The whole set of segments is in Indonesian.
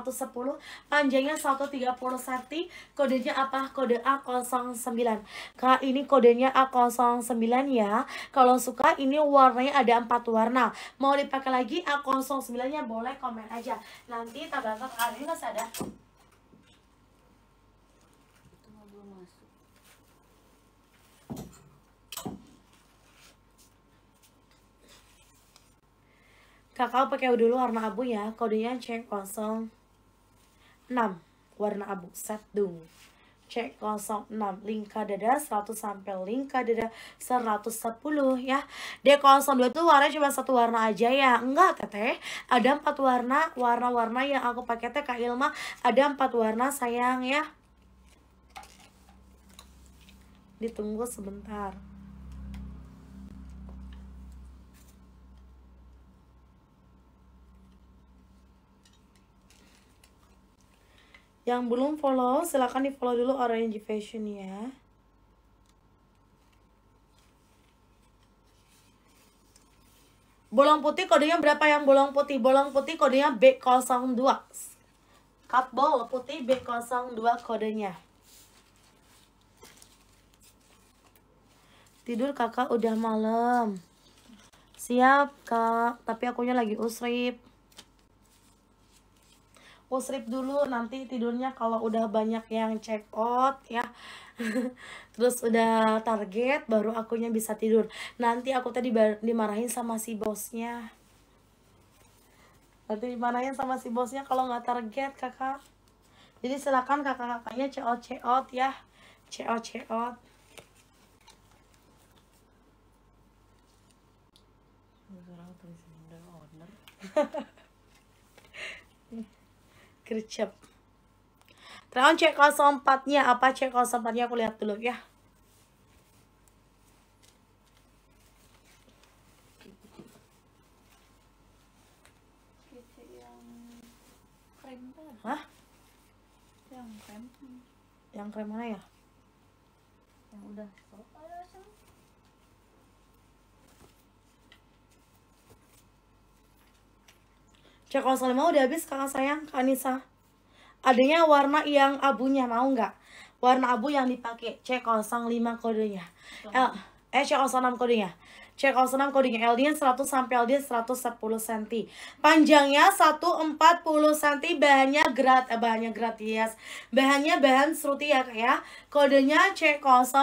110 panjangnya 130 cm kodenya apa kode A09 Kak ini kodenya A09 ya kalau suka ini warnanya ada empat warna mau dipakai lagi A09 nya boleh komen aja nanti tabangkan hari ini masih ada ya. Kakak pakai dulu warna abu ya, kodenya C kosong warna abu Cek kosong enam lingka dada 100 sampai lingka dada 110 ya d dua tuh warna cuma satu warna aja ya enggak teteh ada empat warna warna-warna yang aku pakai teh Kak Ilma ada empat warna sayang ya ditunggu sebentar Yang belum follow, silahkan di follow dulu Orange Fashion ya. Bolong putih kodenya berapa yang bolong putih? Bolong putih kodenya B02. ball putih B02 kodenya. Tidur kakak udah malam. Siap kak, tapi akunya lagi usrip. Pusrip dulu nanti tidurnya kalau udah banyak yang check out ya terus udah target baru akunya bisa tidur nanti aku tadi dimarahin sama si bosnya nanti dimarahin sama si bosnya kalau nggak target kakak jadi silakan kakak-kakaknya check out check out ya check out check out. order gercep terus cek 04 nya apa cek 04 nya aku lihat dulu ya Hah? Yang krem Yang krem mana ya? Yang udah Coklat mau udah habis kakak sayang, Kak Adanya warna yang abunya, mau nggak? Warna abu yang dipakai C05 kodenya. eh, eh C06 kodenya. Cek out senam coding LDN 100 sampai LDN 110 cm. Panjangnya 140 cm, bahannya grat eh, bahannya gratis yes. Bahannya bahan seruti ya Kak ya. Kodenya C06.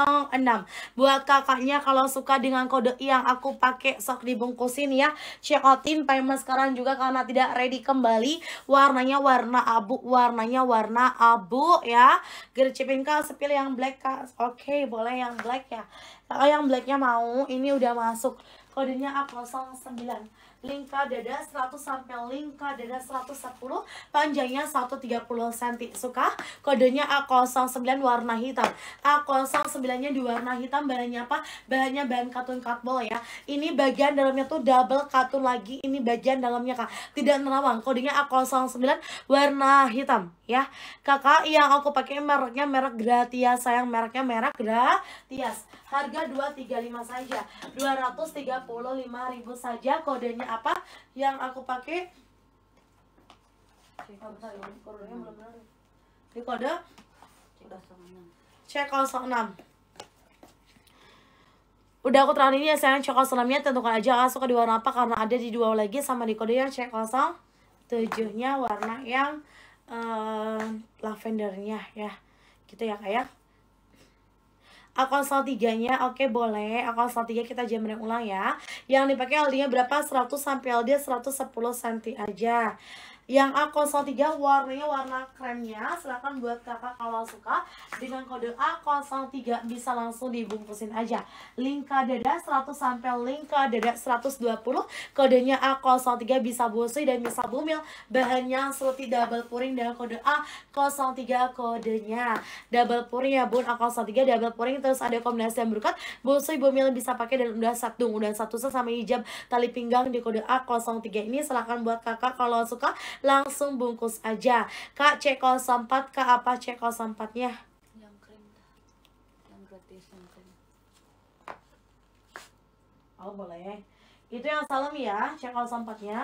Buat kakaknya kalau suka dengan kode yang aku pakai sok dibungkusin ya. Check outin payment sekarang juga karena tidak ready kembali. Warnanya warna abu, warnanya warna abu ya. Gercepin Kak, sepil yang black Kak. Oke, okay, boleh yang black ya kalau yang blacknya mau ini udah masuk kodenya A09 lingkar dada 100 sampai lingkar dada 110 panjangnya 130 cm suka kodenya A09 warna hitam A09 nya di warna hitam bahannya apa bahannya bahan katun katbol ya ini bagian dalamnya tuh double katun lagi ini bagian dalamnya kak tidak nerawang kodenya A09 warna hitam ya kakak yang aku pakai mereknya merek Gratia sayang mereknya merek Gratias harga 235 saja 235.000 saja kodenya apa yang aku pakai oh, kode C06 Udah aku terang ini ya sayang C06 nya tentukan aja aku ke di warna apa karena ada di dua lagi sama di kode yang C07 nya warna yang uh, lavendernya ya gitu ya kayak ya? akun salah tiganya oke okay, boleh akun salah tiga kita jamin ulang ya yang dipakai LD nya berapa 100 sampai LD 110 cm aja yang A03 warnanya warna kremnya silahkan buat kakak kalau suka dengan kode A03 bisa langsung dibungkusin aja link dada 100 sampai link dada 120 kodenya A03 bisa busui dan bisa bumil bahannya seluti double puring dan kode A03 kodenya double puring ya bun A03 double puring terus ada kombinasi yang berkat busui bumil bisa pakai dan udah satu udah satu sama hijab tali pinggang di kode A03 ini silahkan buat kakak kalau suka langsung bungkus aja. Kak C04, Kak apa C04-nya? Yang krim. Yang gratis yang krim. Oh, boleh. Itu yang salam ya, cek 04 sempatnya.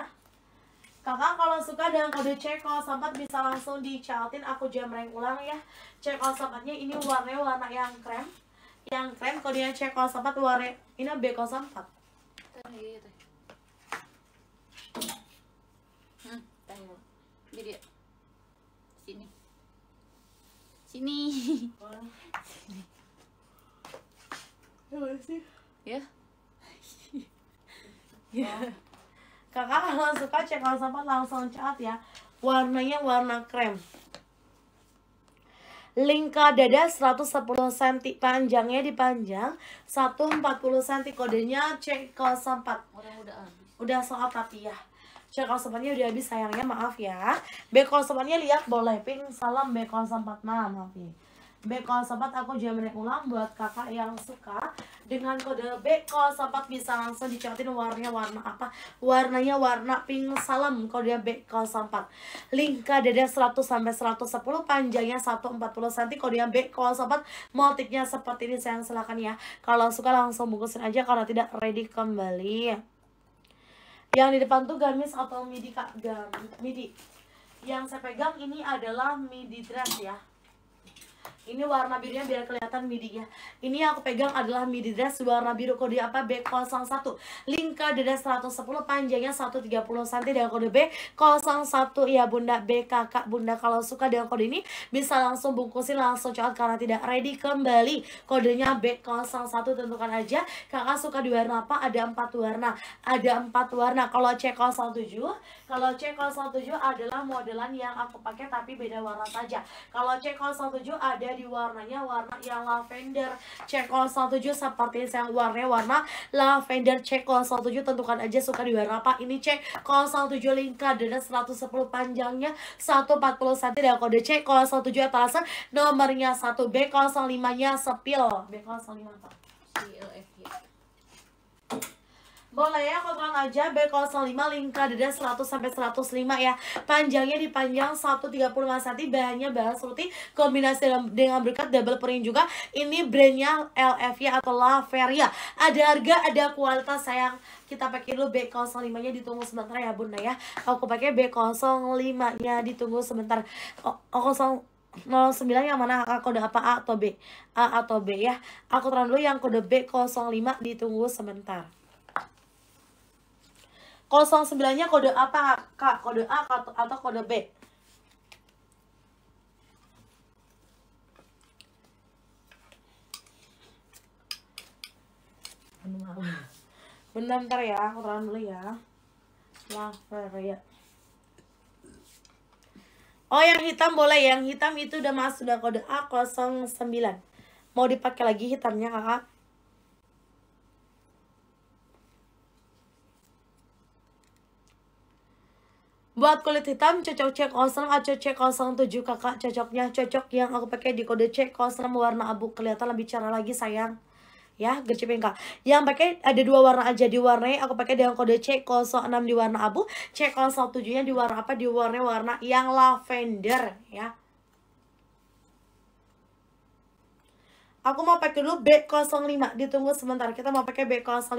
Kakak kalau suka dengan kode c sempat bisa langsung dicatin aku jamreng ulang ya. cek 04 sempatnya ini warnanya warna yang krem. Yang krem kodenya c sempat warna ini b sempat. Kan iya, gitu. Iya, iya. loh jadi sini sini oh. ya ya. ya kakak kalau suka cek kalau sempat langsung cat ya warnanya warna krem lingkar dada 110 cm panjangnya dipanjang 140 cm kodenya C04 udah udah udah soal tapi ya Cek sempatnya udah habis sayangnya maaf ya. Bek sempatnya lihat boleh ping salam bek konsum maaf maaf ya. Bek sempat aku jamin ulang buat kakak yang suka dengan kode Bek sempat bisa langsung dicatin warnanya warna apa warnanya warna pink salam kode bekon sempat lingka dada 100 sampai 110 panjangnya 140 cm kode Bek sempat motifnya seperti ini sayang silahkan ya kalau suka langsung bungkusin aja kalau tidak ready kembali yang di depan tuh gamis atau midi kak gam midi yang saya pegang ini adalah midi dress ya ini warna birunya biar kelihatan midi ya ini yang aku pegang adalah midi dress warna biru kode apa B01 lingkar dada 110 panjangnya 130 cm dengan kode B01 ya bunda B kakak bunda kalau suka dengan kode ini bisa langsung bungkusin langsung coklat karena tidak ready kembali kodenya B01 tentukan aja kakak suka di warna apa ada empat warna ada empat warna kalau C017 kalau C017 adalah modelan yang aku pakai tapi beda warna saja kalau C017 ada jadi warnanya warna yang lavender cekol 17 seperti yang warnanya warna lavender cekol 17 tentukan aja suka di warna apa ini cekol 17 lingkar dan 110 panjangnya 140 cm dan kode cekol 17 etalase nomornya 1 B05 nya sepil B05 apa? CLFG boleh ya, kontrol aja B05 lingkar dada 100 sampai 105 ya. Panjangnya dipanjang 135 cm, bahannya bahan seperti kombinasi dengan berkat double pering juga. Ini brandnya LF ya atau La Feria. Ada harga, ada kualitas sayang. Kita pakai dulu B05-nya ditunggu sebentar ya, Bunda ya. Aku pakai B05-nya ditunggu sebentar. Oh, 09 yang mana kode apa A atau B? A atau B ya. Aku terang dulu yang kode B05 ditunggu sebentar. 09-nya kode apa, Kak? Kode A atau kode B? Bentar, ya, aku tahan dulu ya. Laver ya. Oh, yang hitam boleh. Yang hitam itu udah masuk udah kode A09. Mau dipakai lagi hitamnya, Kakak? Buat kulit hitam cocok C06 atau C07 kakak cocoknya cocok yang aku pakai di kode C06 warna abu kelihatan lebih cerah lagi sayang ya gercepin kak yang pakai ada dua warna aja di warnanya aku pakai dengan kode C06 di warna abu C07 nya di warna apa di warna warna yang lavender ya Aku mau pakai dulu B05. Ditunggu sebentar. Kita mau pakai B05.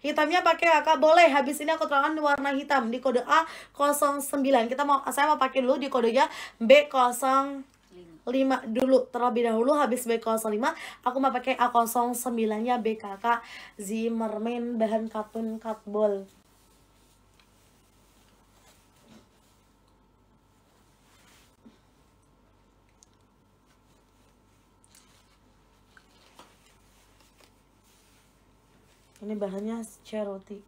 Hitamnya pakai Kakak boleh. Habis ini aku terangkan warna hitam di kode A09. Kita mau saya mau pakai dulu di kodenya B05. 5 dulu terlebih dahulu habis B05 aku mau pakai A09 nya BKK Zimmerman bahan katun katbol ini bahannya roti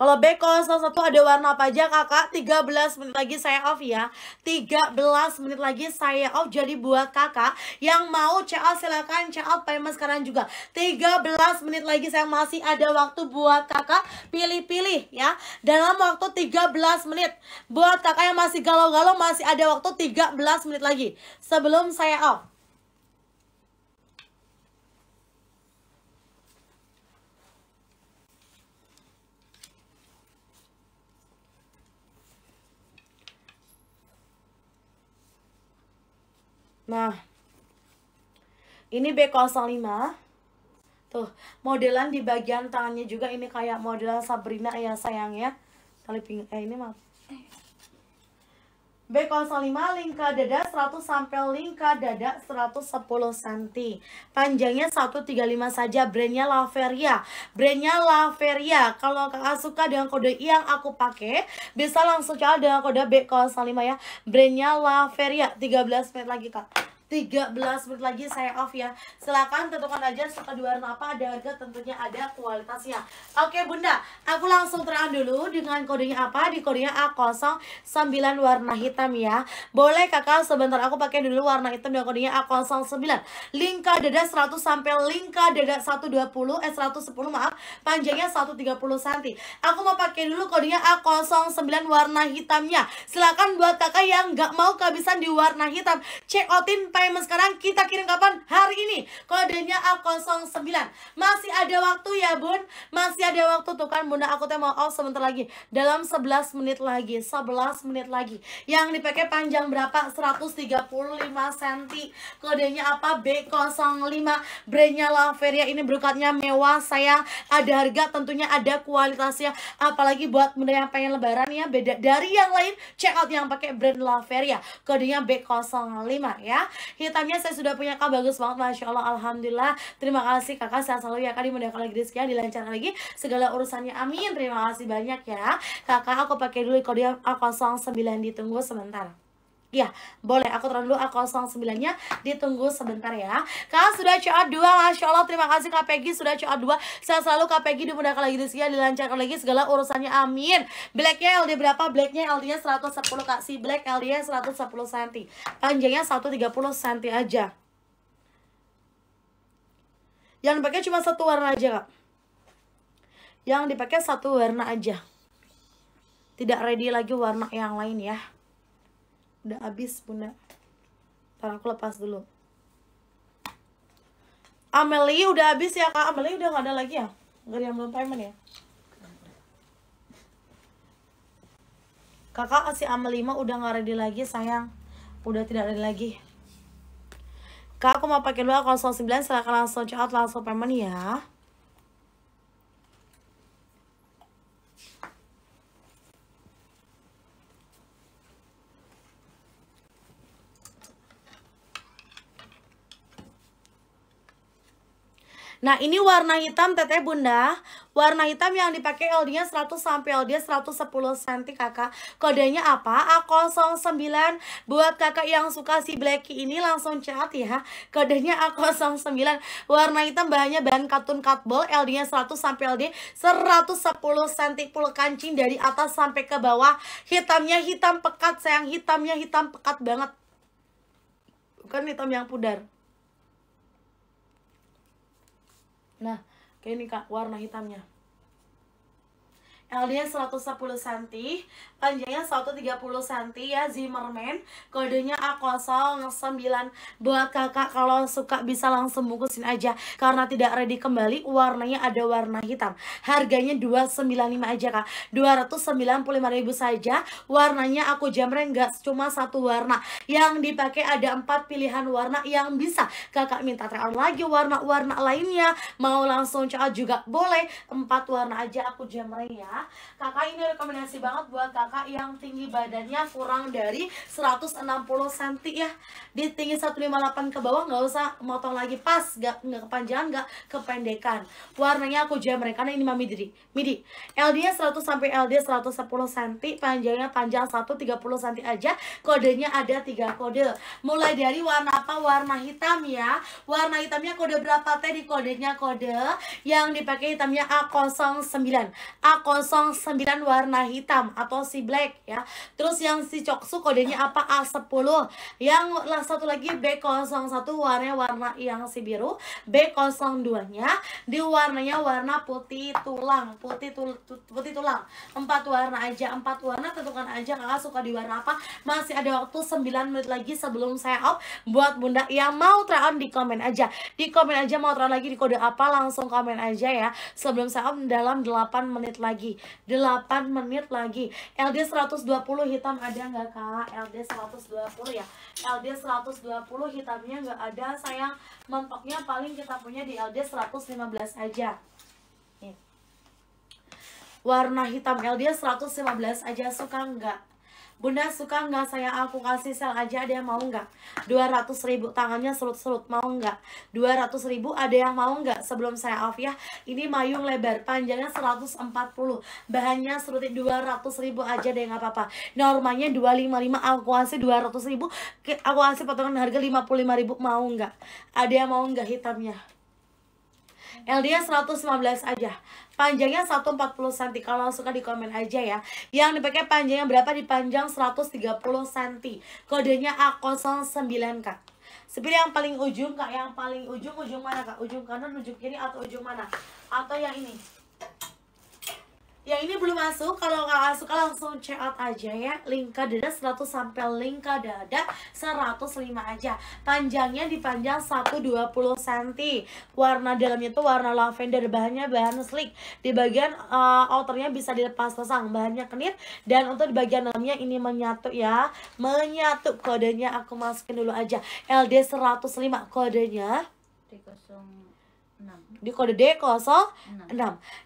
Kalau b satu ada warna apa aja kakak? 13 menit lagi saya off ya. 13 menit lagi saya off. Jadi buat kakak yang mau CO silahkan CO payment sekarang juga. 13 menit lagi saya masih ada waktu buat kakak pilih-pilih ya. Dalam waktu 13 menit. Buat kakak yang masih galau-galau masih ada waktu 13 menit lagi. Sebelum saya off. Nah, ini B05. Tuh, modelan di bagian tangannya juga ini kayak modelan Sabrina ya sayang ya. kali ping eh ini mah B05 lingkar dada 100 sampai lingkar dada 110 cm. Panjangnya 135 saja, brandnya Laveria. Brandnya Laveria. Kalau kakak suka dengan kode yang aku pakai, bisa langsung cari dengan kode B05 ya. Brandnya Laveria. 13 menit lagi kak. 13 menit lagi saya off ya Silahkan tentukan aja suka di warna apa Ada harga tentunya ada kualitasnya Oke bunda, aku langsung terang dulu Dengan kodenya apa? Di kodenya A09 warna hitam ya Boleh kakak sebentar aku pakai dulu warna hitam dan kodenya A09 Lingka dada 100 sampai lingka dada 120 Eh 110 maaf Panjangnya 130 cm Aku mau pakai dulu kodenya A09 warna hitamnya Silahkan buat kakak yang gak mau kehabisan di warna hitam Check outin payment sekarang kita kirim kapan? Hari ini. Kodenya A09. Masih ada waktu ya, Bun. Masih ada waktu tuh kan, Bunda aku teh mau off sebentar lagi. Dalam 11 menit lagi, 11 menit lagi. Yang dipakai panjang berapa? 135 cm. Kodenya apa? B05. Brandnya Laveria ini berukatnya mewah. Saya ada harga tentunya ada kualitasnya. Apalagi buat bunda yang pengen lebaran ya, beda dari yang lain, check out yang pakai brand Laveria. Kodenya B05 ya hitamnya saya sudah punya kak bagus banget masya allah alhamdulillah terima kasih kakak saya selalu ya kak dimudahkan lagi rezekinya dilancarkan lagi segala urusannya amin terima kasih banyak ya kakak aku pakai dulu kode A09 ditunggu sebentar Ya, boleh. Aku terlalu dulu A09-nya. Ditunggu sebentar ya. Kak, sudah cuat 2 Masya Allah, terima kasih Kak Peggy sudah cuat 2 Saya selalu Kak Peggy dimudahkan lagi rezeki, dilancarkan lagi segala urusannya. Amin. Blacknya LD berapa? Blacknya LD-nya 110 Kak. Si Black LD-nya 110 cm. Panjangnya 130 cm aja. Yang dipakai cuma satu warna aja, Kak. Yang dipakai satu warna aja. Tidak ready lagi warna yang lain ya udah habis bunda ntar aku lepas dulu Amelie udah habis ya kak Amelie udah nggak ada lagi ya nggak yang belum payment ya kakak si Amelie mah udah nggak ready lagi sayang udah tidak ready lagi kak aku mau pakai dua kalau sembilan, silahkan langsung chat langsung payment ya Nah, ini warna hitam teteh Bunda. Warna hitam yang dipakai LD-nya 100 sampai LD 110 cm kakak. Kodenya apa? A09. Buat kakak yang suka si Blacky ini langsung chat ya. Kodenya A09. Warna hitam bahannya bahan katun cutball. LD-nya 100 sampai LD 110 cm pul kancing dari atas sampai ke bawah. Hitamnya hitam pekat sayang. Hitamnya hitam pekat banget. Bukan hitam yang pudar. nah kayak ini kak warna hitamnya LD 110 cm, panjangnya 130 cm ya Zimmerman, kodenya A09 buat kakak kalau suka bisa langsung bungkusin aja karena tidak ready kembali, warnanya ada warna hitam. Harganya 295 aja Kak. 295.000 saja. Warnanya aku jamreng nggak cuma satu warna. Yang dipakai ada empat pilihan warna yang bisa Kakak minta try lagi warna-warna lainnya, mau langsung coba juga boleh. Empat warna aja aku jamreng ya kakak ini rekomendasi banget buat kakak yang tinggi badannya kurang dari 160 cm ya di tinggi 158 ke bawah nggak usah motong lagi pas nggak nggak kepanjangan nggak kependekan warnanya aku jamin karena ini mami diri midi LD nya 100 sampai LD 110 cm panjangnya panjang 130 cm aja kodenya ada tiga kode mulai dari warna apa warna hitam ya warna hitamnya kode berapa tadi di kodenya kode yang dipakai hitamnya A09 A09 09 warna hitam atau si black ya. Terus yang si Coksu kodenya apa A10. Yang satu lagi B01 warnanya warna yang si biru, B02-nya di warnanya warna putih tulang, putih tul putih tulang. Empat warna aja, empat warna tentukan aja Kakak suka di warna apa. Masih ada waktu 9 menit lagi sebelum saya off buat Bunda yang mau try on di komen aja. Di komen aja mau try on lagi di kode apa langsung komen aja ya. Sebelum saya off dalam 8 menit lagi. 8 menit lagi LD 120 hitam ada nggak kak? LD 120 ya LD 120 hitamnya nggak ada sayang mentoknya paling kita punya di LD 115 aja warna hitam LD 115 aja suka nggak Bunda suka nggak saya aku kasih sel aja ada yang mau nggak? 200 ribu tangannya selut-selut mau nggak? 200 ribu ada yang mau nggak? Sebelum saya off ya, ini mayung lebar panjangnya 140 bahannya dua 200 ribu aja deh nggak apa-apa. Normanya 255 aku kasih 200 ribu aku kasih potongan harga 55 ribu mau nggak? Ada yang mau nggak hitamnya? LD-nya 115 aja panjangnya 140 cm kalau suka di komen aja ya yang dipakai panjangnya berapa dipanjang 130 cm kodenya A09 kak Sepilih yang paling ujung kak, yang paling ujung ujung mana kak? Ujung kanan, ujung kiri atau ujung mana? Atau yang ini? Yang ini belum masuk, kalau nggak masuk langsung check out aja ya. Link ke dada 100 sampai link ke dada 105 aja. Panjangnya dipanjang 120 cm. Warna dalamnya tuh warna lavender, bahannya bahan slick. Di bagian uh, outernya bisa dilepas pasang, bahannya kenit dan untuk di bagian dalamnya ini menyatu ya. Menyatu kodenya aku masukin dulu aja. LD 105 kodenya. 30 di kode D06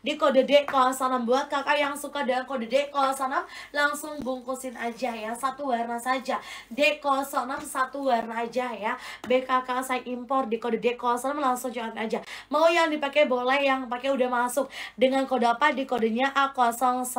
di kode D06 buat kakak yang suka dengan kode D06 langsung bungkusin aja ya satu warna saja D06 satu warna aja ya BKK saya impor di kode D06 langsung join aja mau yang dipakai boleh yang pakai udah masuk dengan kode apa di kodenya A09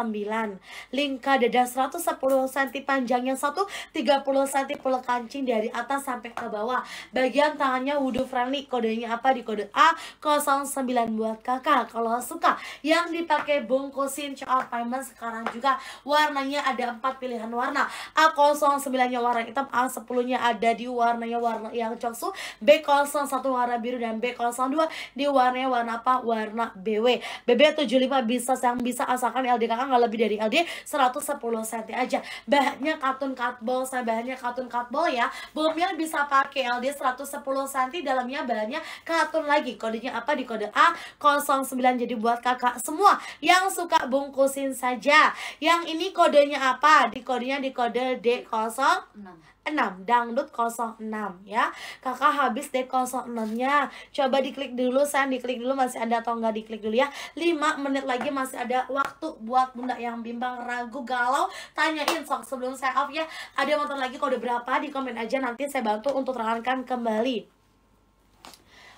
lingkar dada 110 cm panjangnya 1 30 cm puluh kancing dari atas sampai ke bawah bagian tangannya wudhu friendly kodenya apa di kode A09 9 buat kakak kalau suka yang dipakai bungkusin QR payment sekarang juga warnanya ada empat pilihan warna A09 nya warna hitam A10 nya ada di warnanya warna yang coksu B01 warna biru dan B02 di warnanya warna apa warna BW BB75 bisa yang bisa asalkan LD kakak nggak lebih dari LD 110 cm aja bahannya katun cutball saya bahannya katun cutball ya bomnya bisa pakai LD 110 cm dalamnya bahannya katun lagi kodenya apa di kode A 09 jadi buat kakak semua yang suka bungkusin saja yang ini kodenya apa di kodenya di kode D 06 6 dangdut 06 ya kakak habis D 06 nya coba diklik dulu sayang diklik dulu masih ada atau enggak diklik dulu ya 5 menit lagi masih ada waktu buat bunda yang bimbang ragu galau tanyain sok sebelum saya off ya ada yang nonton lagi kode berapa di komen aja nanti saya bantu untuk terangkan kembali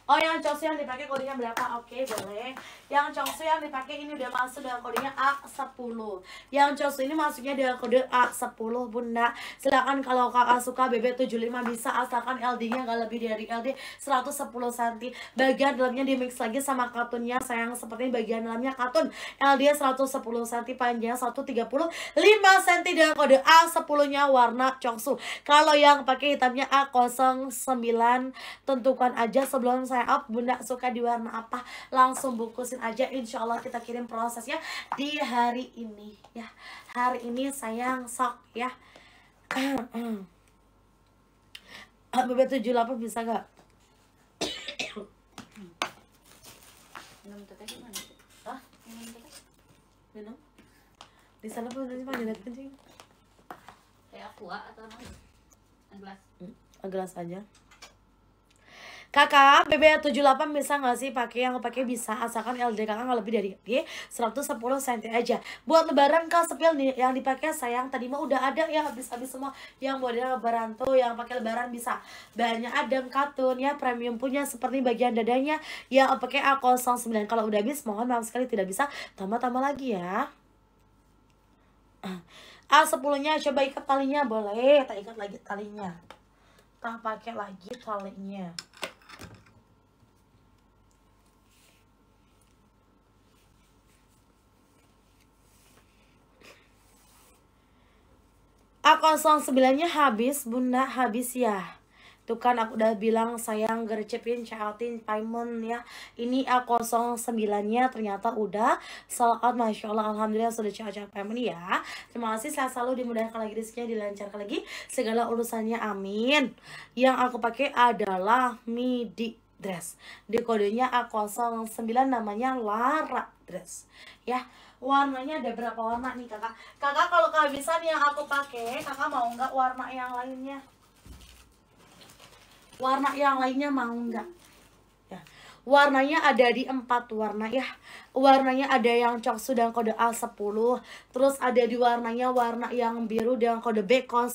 oh yang Chongsu yang dipakai kodenya berapa oke okay, boleh yang Chongsu yang dipakai ini udah masuk dengan kodenya A10 yang Chongsu ini masuknya dengan kode A10 bunda silahkan kalau kakak suka BB75 bisa asalkan LD nya gak lebih dari LD 110 cm bagian dalamnya di mix lagi sama katunnya sayang seperti bagian dalamnya katun LD 110 cm panjang 135 cm dengan kode A10 nya warna Chongsu kalau yang pakai hitamnya A09 tentukan aja sebelum saya saya up bunda suka di warna apa langsung bungkusin aja insya Allah kita kirim prosesnya di hari ini ya hari ini sayang sok ya BB78 bisa gak? minum teteh gimana? Hah? minum teteh? minum? di sana pesannya panggil kencing kayak aqua ah, atau apa? gelas? Aglas aja Kakak, BB78 bisa nggak sih pakai yang pakai bisa asalkan LD kakak nggak lebih dari okay, 110 cm aja. Buat lebaran kak sepil nih yang dipakai sayang tadi mah udah ada ya habis-habis semua yang buat lebaran tuh yang pakai lebaran bisa. Banyak ada katun ya premium punya seperti bagian dadanya yang pakai A09 kalau udah habis mohon maaf sekali tidak bisa tambah-tambah lagi ya. A10-nya ah, coba ikat talinya boleh, tak ikat lagi talinya. Tak pakai lagi talinya. A09-nya habis, Bunda habis ya. Tuh kan aku udah bilang sayang gercepin cahatin Payment ya. Ini A09-nya ternyata udah selamat Masya Allah, Alhamdulillah sudah cacah-cacah payment ya. Terima kasih, saya selalu dimudahkan lagi rezekinya, dilancarkan lagi segala urusannya. Amin. Yang aku pakai adalah midi dress. Di kodenya A09 namanya Lara dress. Ya, warnanya ada berapa warna nih kakak kakak kalau kehabisan yang aku pakai kakak mau nggak warna yang lainnya warna yang lainnya mau nggak warnanya ada di empat warna ya warnanya ada yang coksu dan kode A10 terus ada di warnanya warna yang biru dengan kode B01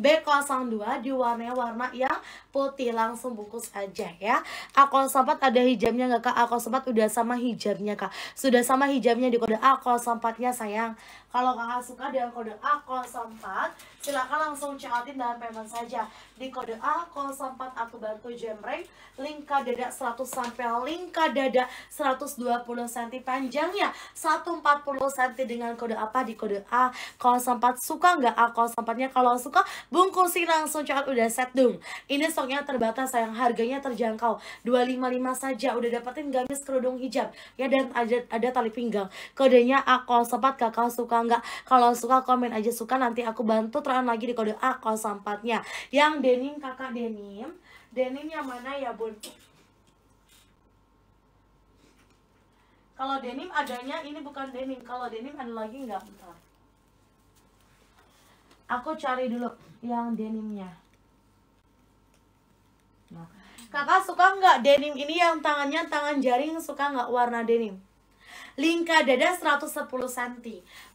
B02 di warnanya warna yang putih langsung bungkus aja ya aku sempat ada hijabnya nggak kak aku sempat udah sama hijabnya kak sudah sama hijabnya di kode A04 nya sayang kalau kakak suka dengan kode A04, silakan langsung check outin dan payment saja. Di kode A04 aku bantu jemreng, lingka dada 100 sampai lingka dada 120 cm panjangnya, 140 cm dengan kode apa di kode A04 suka nggak A04-nya? Kalau suka, bungkusin langsung check udah set dong Ini stoknya terbatas sayang, harganya terjangkau. 255 saja udah dapetin gamis kerudung hijab ya dan ada ada tali pinggang. Kodenya A04 kakak suka kalau enggak kalau suka komen aja suka nanti aku bantu terang lagi di kode A 04 yang denim kakak denim denim yang mana ya bun kalau denim adanya ini bukan denim kalau denim ada lagi enggak bentar aku cari dulu yang denimnya nah kakak suka enggak denim ini yang tangannya tangan jaring suka enggak warna denim lingkar dada 110 cm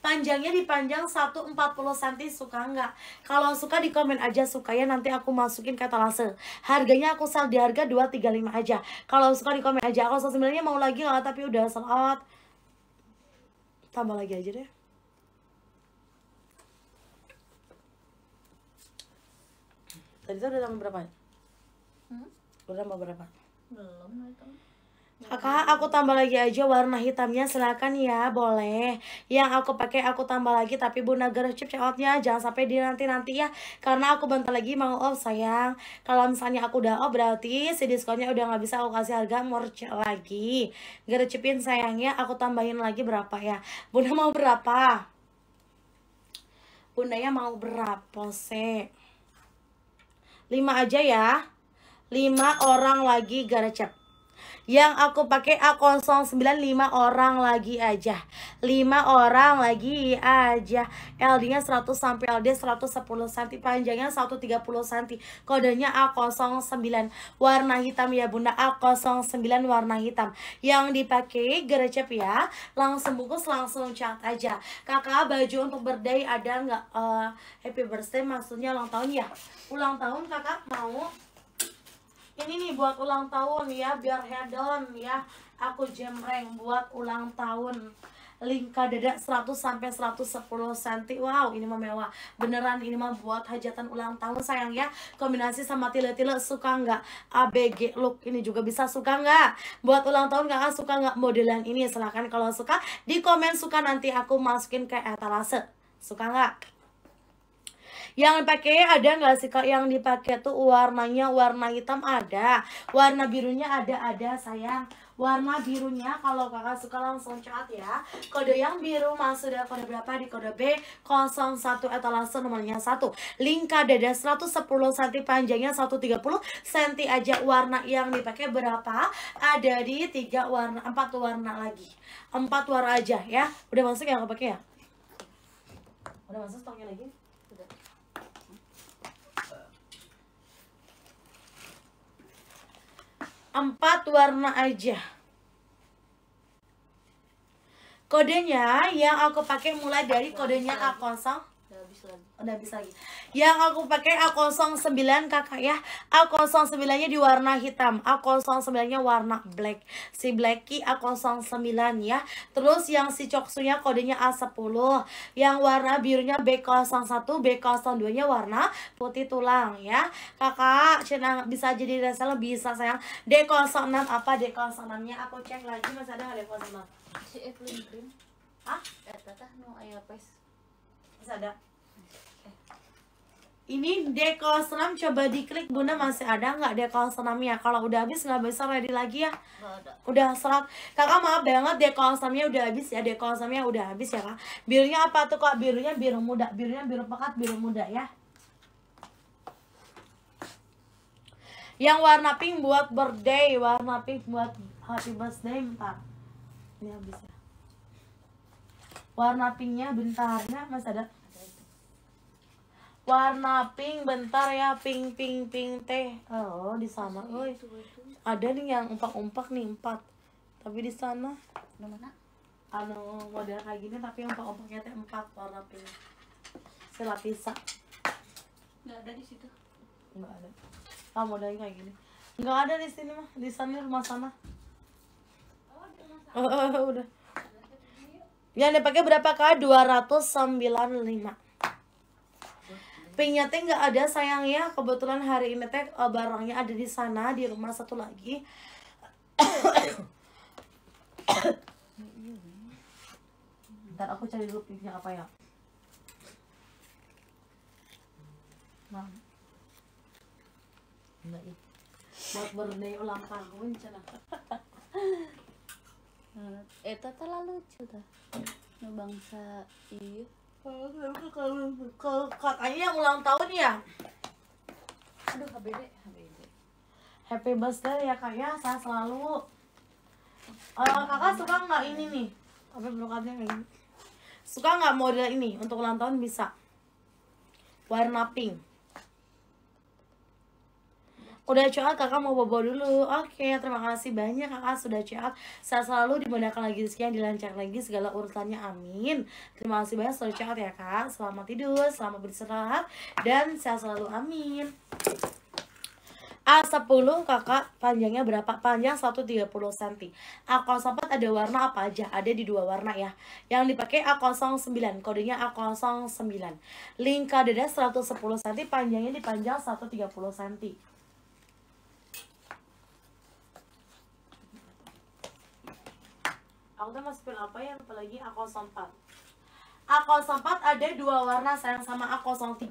panjangnya dipanjang 140 cm suka enggak kalau suka di komen aja suka ya nanti aku masukin kata katalase harganya aku sel di harga 235 aja kalau suka di komen aja kalau sebenarnya mau lagi nggak tapi udah selamat tambah lagi aja deh tadi tuh udah tambah berapa Hmm? udah tambah berapa? belum itu Kakak, aku tambah lagi aja warna hitamnya silakan ya, boleh. Yang aku pakai aku tambah lagi tapi Bunda garis chip checkoutnya jangan sampai di nanti-nanti ya. Karena aku bentar lagi mau off sayang. Kalau misalnya aku udah off berarti si diskonnya udah nggak bisa aku kasih harga merch lagi. Gercepin chipin sayangnya aku tambahin lagi berapa ya? Bunda mau berapa? Bundanya mau berapa sih? 5 aja ya. 5 orang lagi gercep. chip yang aku pakai A095 orang lagi aja 5 orang lagi aja LD nya 100 sampai LD 110 cm panjangnya 130 cm kodenya A09 warna hitam ya bunda A09 warna hitam yang dipakai gerecep ya langsung bungkus langsung cat aja kakak baju untuk birthday ada nggak uh, happy birthday maksudnya ulang tahun ya ulang tahun kakak mau ini nih buat ulang tahun ya biar hedon ya aku jemreng buat ulang tahun lingka dada 100 sampai 110 cm. Wow, ini mah mewah. Beneran ini mah buat hajatan ulang tahun sayang ya. Kombinasi sama tile-tile suka nggak? ABG look ini juga bisa suka nggak? Buat ulang tahun kakak suka nggak modelan ini? Silahkan kalau suka di komen suka nanti aku masukin ke etalase. Suka nggak? Yang pakai ada nggak sih kak? Yang dipakai tuh warnanya warna hitam ada, warna birunya ada ada sayang. Warna birunya kalau kakak suka langsung cat ya. Kode yang biru masuk dari ya, kode berapa di kode B 01 etalase nomornya 1. Lingkar dada 110 cm panjangnya 130 cm aja warna yang dipakai berapa? Ada di tiga warna, empat warna lagi. Empat warna aja ya. Udah masuk ya pakai ya? Udah masuk stoknya lagi? empat warna aja kodenya yang aku pakai mulai dari kodenya A kosong udah bisa lagi yang aku pakai A09 kakak ya A09 nya di warna hitam A09 nya warna black si blacky A09 ya terus yang si coksunya kodenya A10 yang warna birunya B01 B02 nya warna putih tulang ya kakak senang bisa jadi reseller bisa sayang D06 apa D06 nya aku cek lagi masih ada nggak d sama si Evelyn Green ah? Tata, no ayo pes masih ada ini decal senam coba diklik Bunda masih ada nggak senam ya Kalau udah habis nggak bisa ready lagi ya? Udah serat. Kakak maaf banget decal senamnya udah habis ya decal senamnya udah habis ya kak. Birunya apa tuh kak? Birunya biru muda. Birunya biru pekat biru muda ya. Yang warna pink buat birthday, warna pink buat happy birthday bentar. Ini habis ya. Warna pinknya bentarnya masih ada warna pink bentar ya pink pink pink teh oh di sana oi ada nih yang umpak umpak nih empat tapi di sana di mana anu model kayak gini tapi umpak umpaknya teh empat warna pink selapisa nggak ada di situ nggak ada ah modelnya kayak gini nggak ada di sini mah di sana rumah sana oh, udah yang dipakai berapa dua ratus sembilan lima pinknya teh nggak ada sayangnya kebetulan hari ini teh eh, barangnya ada di sana di rumah satu lagi ntar aku cari dulu pinknya apa ya nah buat berdei ulang tahun cina eh tata lalu lucu bangsa iya ke kakaknya ulang tahun ya aduh HBD HBD happy birthday ya kak ya saya selalu uh, kakak suka nggak ini nih apa berkatnya kayak gini suka nggak model ini untuk ulang tahun bisa warna pink udah curhat kakak mau bobo dulu oke okay, terima kasih banyak kakak sudah curhat saya selalu dimudahkan lagi sekian dilancar lagi segala urutannya amin terima kasih banyak selalu curhat ya kak selamat tidur selamat beristirahat dan saya selalu amin A10 kakak panjangnya berapa? Panjang 130 cm A04 ada warna apa aja? Ada di dua warna ya Yang dipakai A09 Kodenya A09 Lingkar dada 110 cm Panjangnya dipanjang 130 cm Aku tuh masukin apa ya? Apalagi A04. A04 ada dua warna sayang sama A03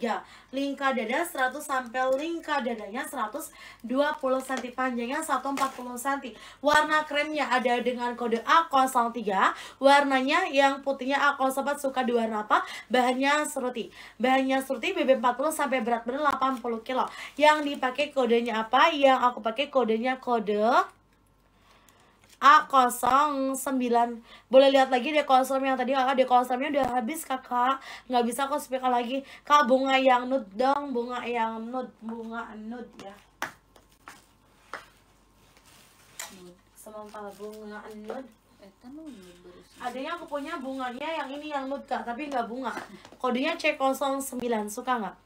Lingkar dada 100 sampai lingkar dadanya 120 cm Panjangnya 140 cm Warna kremnya ada dengan kode A03 Warnanya yang putihnya A04 suka di warna apa? Bahannya seruti Bahannya seruti BB40 sampai berat berat 80 kg Yang dipakai kodenya apa? Yang aku pakai kodenya kode A09 Boleh lihat lagi deh konsernya tadi kakak konsernya udah habis kakak Nggak bisa aku speak lagi Kak bunga yang nude dong Bunga yang nude Bunga nude ya Sementara bunga nude Adanya aku punya bunganya yang ini yang nude kak Tapi nggak bunga Kodenya C09 Suka nggak?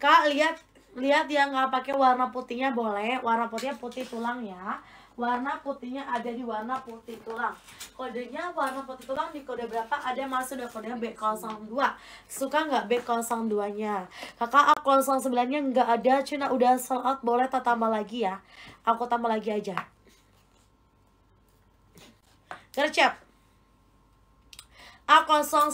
Kak lihat Lihat yang nggak pakai warna putihnya boleh Warna putihnya putih tulang ya warna putihnya ada di warna putih tulang kodenya warna putih tulang di kode berapa ada masuk di kode B02 suka nggak B02 nya kakak A09 nya nggak ada cina udah sold out boleh tak tambah lagi ya aku tambah lagi aja gercep A09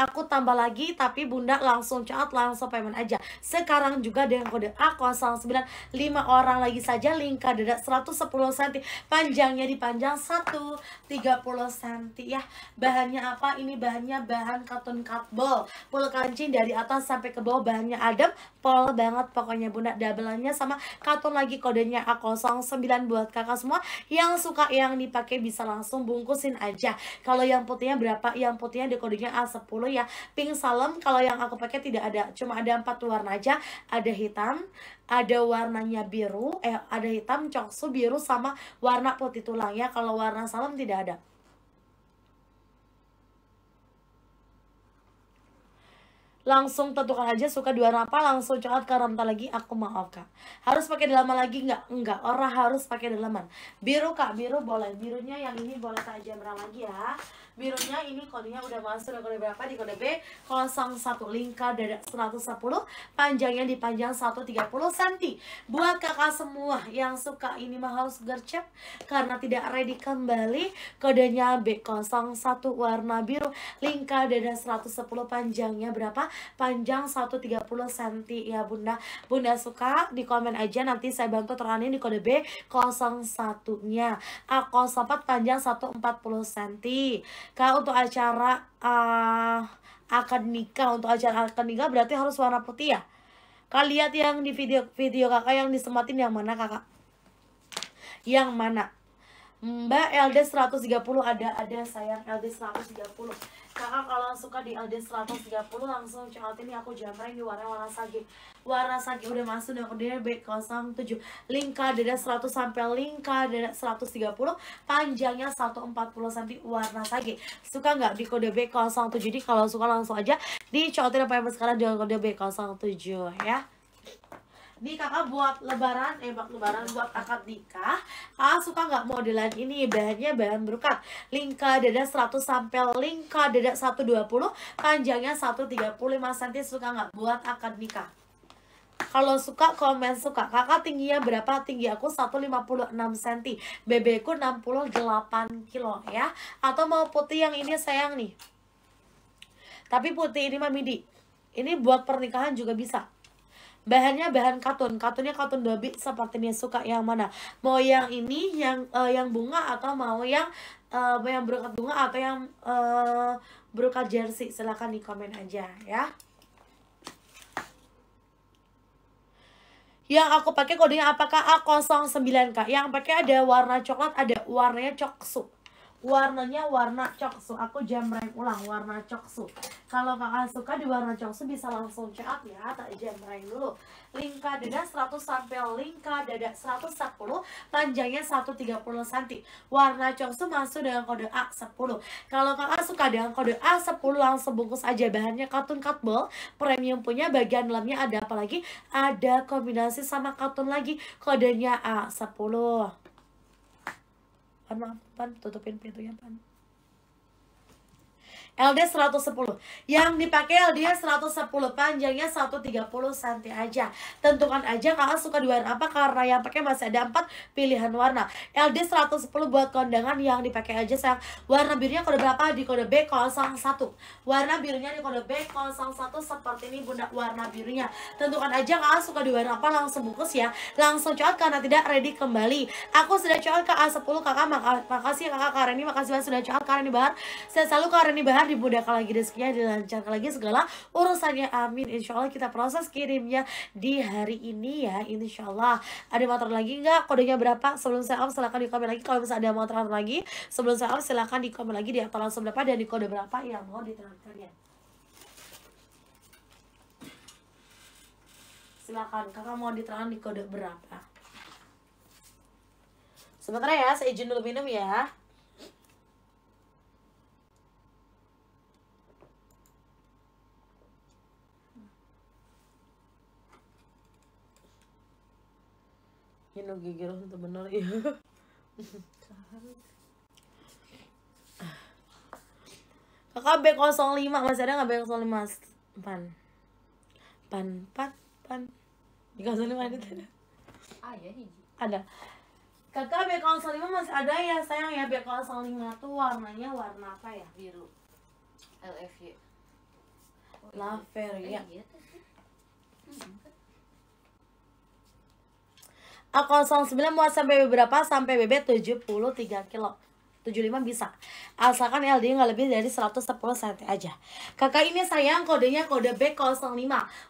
aku tambah lagi tapi bunda langsung chat langsung payment aja sekarang juga dengan kode A09 5 orang lagi saja lingkar dada 110 cm panjangnya dipanjang 130 cm ya bahannya apa ini bahannya bahan katun katbol Pola kancing dari atas sampai ke bawah bahannya adem pol banget pokoknya bunda double-nya sama katun lagi kodenya A09 buat kakak semua yang suka yang dipakai bisa langsung bungkusin aja kalau yang putihnya berapa yang putihnya di kodenya A10 ya pink salem kalau yang aku pakai tidak ada cuma ada empat warna aja ada hitam ada warnanya biru eh ada hitam coksu biru sama warna putih tulang ya kalau warna salam tidak ada langsung tentukan aja suka dua apa langsung coklat ke Ramta lagi aku maaf kak harus pakai dalaman lagi nggak nggak orang harus pakai dalaman biru kak biru boleh birunya yang ini boleh saja merah lagi ya birunya ini kodenya udah masuk kode berapa di kode B 01 lingkar dada 110 panjangnya dipanjang 130 cm buat kakak semua yang suka ini mah harus gercep karena tidak ready kembali kodenya B01 warna biru lingkar dada 110 panjangnya berapa panjang 130 cm ya bunda bunda suka di komen aja nanti saya bantu terangin di kode B 01 nya A04 panjang 140 cm kalau untuk acara uh, eh, akan nikah, untuk acara akan nikah berarti harus warna putih ya. Kalian lihat yang di video video kakak yang disematin yang mana kakak? Yang mana? Mbak LD 130 ada ada sayang LD 130 kakak kalau suka di LD 130 langsung cowok ini aku jamreng di warna warna sagi warna sagi udah masuk dan kemudian B07 lingkar dada 100 sampai lingkar dada 130 panjangnya 140 cm warna sagi suka nggak di kode B07 jadi kalau suka langsung aja di dicokotin apa yang sekarang dengan kode B07 ya di kakak buat lebaran eh buat lebaran buat akad nikah kakak suka nggak modelan ini bahannya bahan berukat lingka dada 100 sampai lingka dada 120 panjangnya 135 cm suka nggak buat akad nikah kalau suka komen suka kakak tingginya berapa tinggi aku 156 cm bebeku 68 kilo ya atau mau putih yang ini sayang nih tapi putih ini mamidi ini buat pernikahan juga bisa bahannya bahan katun katunnya katun babi seperti sepertinya suka yang mana mau yang ini yang uh, yang bunga atau mau yang uh, yang berukat bunga atau yang uh, eh, berukat jersey silahkan di komen aja ya yang aku pakai kodenya apakah A09K yang pakai ada warna coklat ada warnanya coksu warnanya warna coksu aku jamreng ulang warna coksu kalau kakak suka di warna coksu bisa langsung cek ya tak jamreng dulu lingkar dada 100 sampai sepuluh dada 110 panjangnya 130 cm warna coksu masuk dengan kode A10 kalau kakak suka dengan kode A10 langsung bungkus aja bahannya katun katbol premium punya bagian dalamnya ada apalagi ada kombinasi sama katun lagi kodenya A10 pan pan tutupin pintunya pan LD 110 yang dipakai LD 110 panjangnya 130 cm aja tentukan aja kakak suka di warna apa karena yang pakai masih ada empat pilihan warna LD 110 buat kondangan yang dipakai aja sayang warna birunya kode berapa di kode B01 warna birunya di kode B01 seperti ini bunda warna birunya tentukan aja kakak suka di warna apa langsung bungkus ya langsung coat karena tidak ready kembali aku sudah coat ke A10 kakak makasih ya kakak ini makasih banget sudah cocok Kareni Bahar saya selalu Kareni Bahar dimudahkan lagi rezekinya, dilancarkan lagi segala urusannya. Amin. Insya Allah kita proses kirimnya di hari ini ya. Insya Allah. Ada motor lagi nggak? Kodenya berapa? Sebelum saya off silahkan di komen lagi. Kalau misalnya ada motor lagi, sebelum saya off silahkan di komen lagi di aktor langsung berapa dan di kode berapa ya mau diterangkan ya. Silahkan, kakak mau diterangkan di kode berapa? Sebentar ya, saya izin dulu minum ya. Yun, nagigil ako Kakak B05 masih ada nggak B05 pan pan pan pan Di 05 ada tidak? Ada Ada. Kakak B05 masih ada ya sayang ya B05 tuh warnanya warna apa ya? Biru. LFY. Laver eh, ya. Iya hmm. 09 muat sampai berapa? Sampai BB 73 kilo. 75 bisa asalkan LD nggak lebih dari 110 cm aja kakak ini sayang kodenya kode B05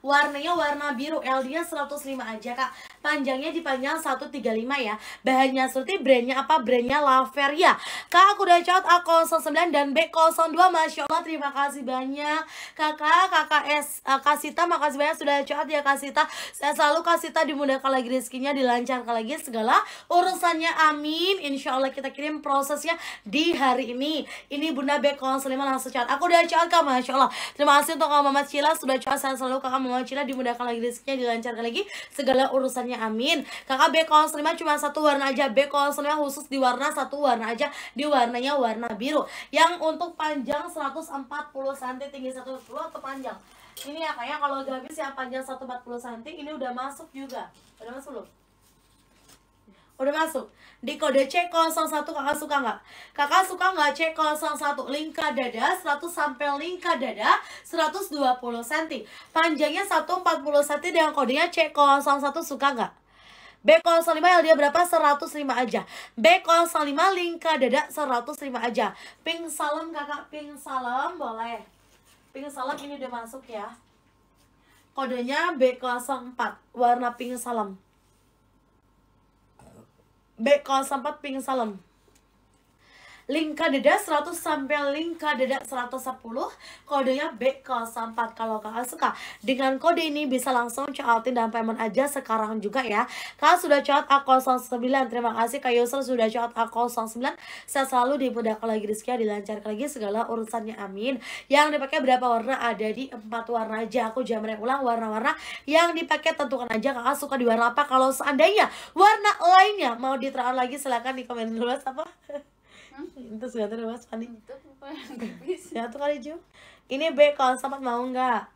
warnanya warna biru LD nya 105 aja kak panjangnya dipanjang 135 ya bahannya seperti brandnya apa brandnya Laveria kak aku udah cat A09 dan B02 Masya Allah terima kasih banyak kakak kakak S eh, Kasita makasih banyak sudah cat ya Kasita saya selalu Kasita dimudahkan lagi rezekinya dilancarkan lagi segala urusannya amin Insya Allah kita kirim prosesnya di hari ini Ini Bunda Bekon Sulaiman langsung chat Aku udah cakap Masya Allah Terima kasih untuk Kakak Mama Cila Sudah chat saya selalu Kakak Mama Cila Dimudahkan lagi rezekinya Dilancarkan lagi segala urusannya Amin Kakak Bekon Sulaiman cuma satu warna aja Bekon Sulaiman khusus di warna satu warna aja Di warnanya warna biru Yang untuk panjang 140 cm Tinggi 110 atau panjang ini ya kayak ya. kalau udah habis yang panjang 140 cm ini udah masuk juga udah masuk belum Udah masuk. Di kode C01 kakak suka nggak? Kakak suka nggak C01? Lingkar dada 100 sampai lingkar dada 120 cm. Panjangnya 140 cm dengan kodenya C01 suka nggak? B05 dia berapa? 105 aja. B05 lingkar dada 105 aja. Pink salam kakak, pink salam boleh. Pink salam ini udah masuk ya. Kodenya B04, warna pink salam. Beko sempat ping salam. Lingka dada 100 sampai lingka dada 110 Kodenya B04 Kalau kakak suka Dengan kode ini bisa langsung cautin dan payment aja sekarang juga ya Kakak sudah caut A09 Terima kasih Kak Yusuf sudah caut A09 Saya selalu dimudahkan lagi rezeki Dilancarkan lagi segala urusannya amin Yang dipakai berapa warna? Ada di empat warna aja Aku jamin ulang warna-warna Yang dipakai tentukan aja kakak suka di warna apa Kalau seandainya warna lainnya mau diterangkan lagi silahkan di komen dulu apa itu gak terlalu mas Fani ya, satu kali Ju ini B kalau sama mau nggak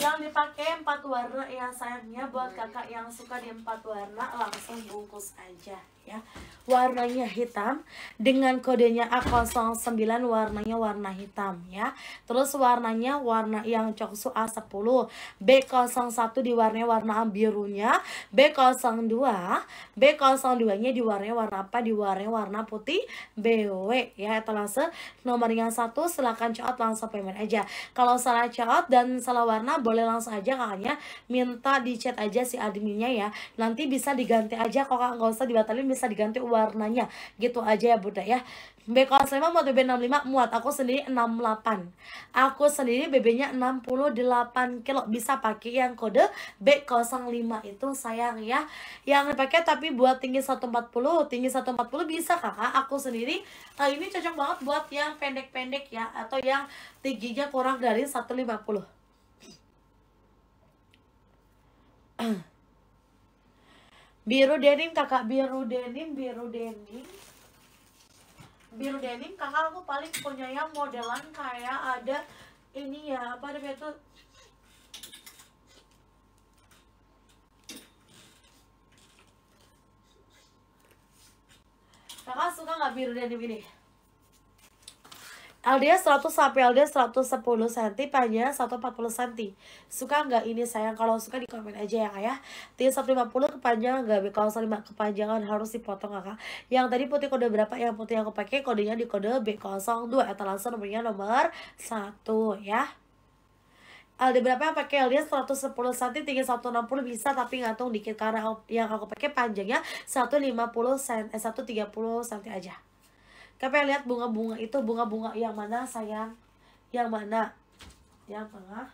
yang dipakai empat warna ya sayangnya buat kakak yang suka di empat warna langsung bungkus aja ya warnanya hitam dengan kodenya A09 warnanya warna hitam ya terus warnanya warna yang coksu A10 B01 warnanya warna birunya B02 B02 nya warnanya warna apa warnanya warna putih BW ya etalase nomornya satu silahkan coot langsung payment aja kalau salah coot dan salah warna boleh langsung aja kakaknya minta di chat aja si adminnya ya nanti bisa diganti aja kok nggak usah dibatalin bisa diganti warnanya gitu aja ya bunda ya BK lima muat BB 65 muat aku sendiri 68 aku sendiri BB nya 68 kilo bisa pakai yang kode B05 itu sayang ya yang dipakai tapi buat tinggi 140 tinggi 140 bisa kakak aku sendiri nah, ini cocok banget buat yang pendek-pendek ya atau yang tingginya kurang dari 150 biru denim kakak biru denim biru denim biru denim kakak aku paling punya yang modelan kayak ada ini ya apa namanya itu kakak suka nggak biru denim ini LDS 100 sampai LDS 110 cm panjang 140 cm suka nggak ini sayang kalau suka di komen aja ya kak ya tinggi 150 kepanjangan nggak kalau 5 kepanjangan harus dipotong kakak yang tadi putih kode berapa yang putih yang aku pakai kodenya di kode B02 etalase nomornya nomor 1 ya LD berapa yang pakai LD 110 cm tinggi 160 bisa tapi ngatung dikit karena yang aku pakai panjangnya 150 cm eh 130 cm aja tapi lihat bunga-bunga itu bunga-bunga yang mana sayang yang mana yang tengah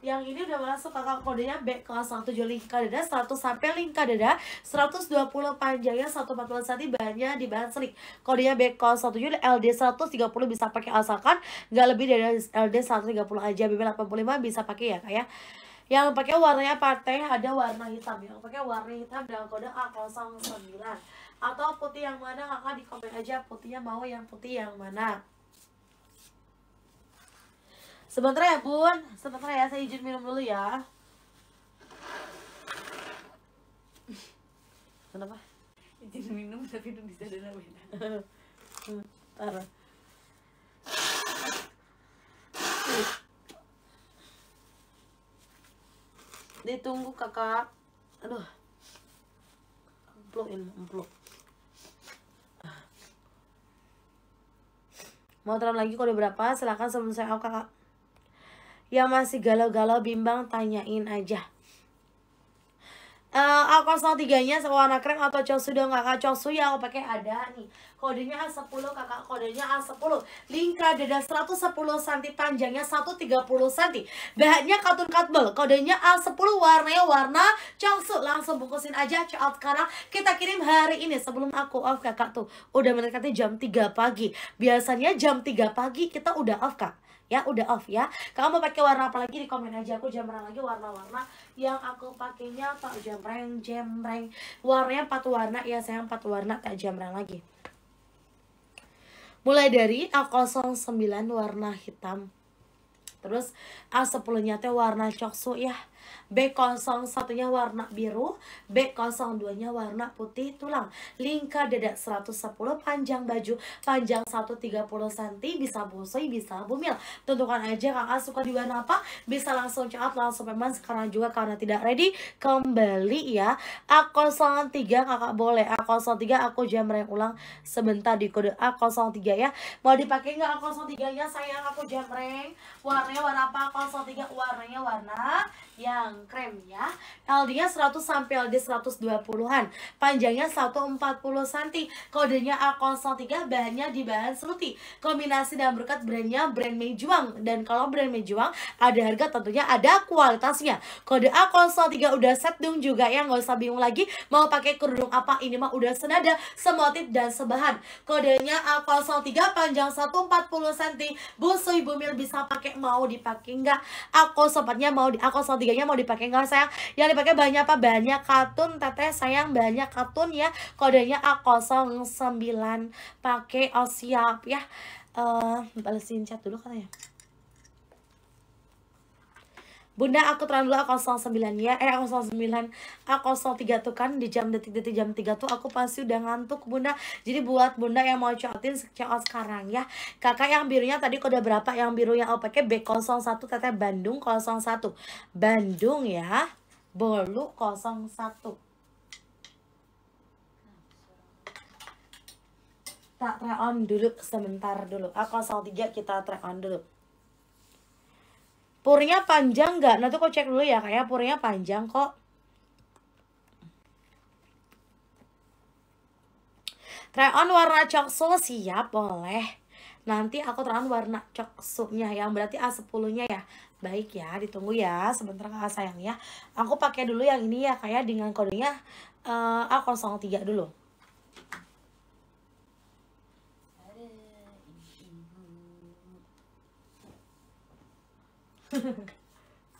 yang ini udah masuk kakak kodenya B kelas 17 lingka dada 100 sampai lingka dada 120 panjangnya 140 cm bahannya di bahan selik kodenya B kelas 17 LD 130 bisa pakai asalkan nggak lebih dari LD 130 aja BB 85 bisa pakai ya kayak ya. yang pakai warnanya partai ada warna hitam yang pakai warna hitam dalam kode A09 atau putih yang mana kakak di komen aja putihnya mau yang putih yang mana sebentar ya bun sebentar ya saya izin minum dulu ya kenapa izin minum tapi itu bisa dana beda ditunggu kakak aduh ini emplok Mau terang lagi kode berapa? Silahkan sebelum saya kakak. Yang masih galau-galau bimbang tanyain aja uh, A03 nya warna krem atau cosu dong kakak cosu ya. aku pakai ada nih kodenya A10 kakak kodenya A10 lingkar dada 110 cm panjangnya 130 cm bahannya katun katbel kodenya A10 warnanya warna cosu langsung bungkusin aja cowok sekarang kita kirim hari ini sebelum aku off kakak tuh udah mendekati jam 3 pagi biasanya jam 3 pagi kita udah off kak ya udah off ya kamu mau pakai warna apa lagi di komen aja aku jamreng lagi warna-warna yang aku pakainya tak jamreng jamreng warnanya empat warna ya saya empat warna tak jamreng lagi mulai dari A09 warna hitam terus A10 nya teh warna coksu ya b 01 satunya warna biru, B02-nya warna putih tulang. Lingkar dada 110, panjang baju, panjang 130 cm, bisa busui, bisa bumil. Tentukan aja kakak suka di warna apa, bisa langsung check langsung memang sekarang juga karena tidak ready, kembali ya. A03 kakak boleh, A03 aku jamreng ulang sebentar di kode A03 ya. Mau dipakai nggak A03-nya sayang aku jamreng? Warnanya warna apa? A03 warnanya warna yang krem ya. LD-nya 100 sampai LD 120-an. Panjangnya 140 cm. Kodenya A03 bahannya di bahan seruti. Kombinasi dan berkat brandnya brand Mejuang. Dan kalau brand Mejuang ada harga tentunya ada kualitasnya. Kode A03 udah set dong juga ya. Nggak usah bingung lagi mau pakai kerudung apa. Ini mah udah senada, semotif dan sebahan. Kodenya A03 panjang 140 cm. Busui bumil bisa pakai mau dipakai nggak? Aku sempatnya mau di aku 03 nya mau di dipakai nggak sayang yang dipakai banyak apa banyak katun teteh sayang banyak katun ya kodenya A09 pakai osiap ya eh uh, balesin chat dulu katanya Bunda aku terang dulu aku 09 ya Eh aku 09 aku 03 tuh kan di jam detik-detik jam 3 tuh aku pasti udah ngantuk Bunda Jadi buat Bunda yang mau coatin check sekarang ya Kakak yang birunya tadi kode berapa yang biru yang pakai B01 Teteh Bandung 01 Bandung ya Bolu 01 Tak try on dulu sebentar dulu aku 03 kita try on dulu Purnya panjang nggak? Nanti kau cek dulu ya, kayak purnya panjang kok. Try on warna coksu siap boleh. Nanti aku try on warna coksunya yang berarti A10-nya ya. Baik ya, ditunggu ya sebentar kak sayang ya. Aku pakai dulu yang ini ya kayak dengan kodenya uh, eh, A03 dulu.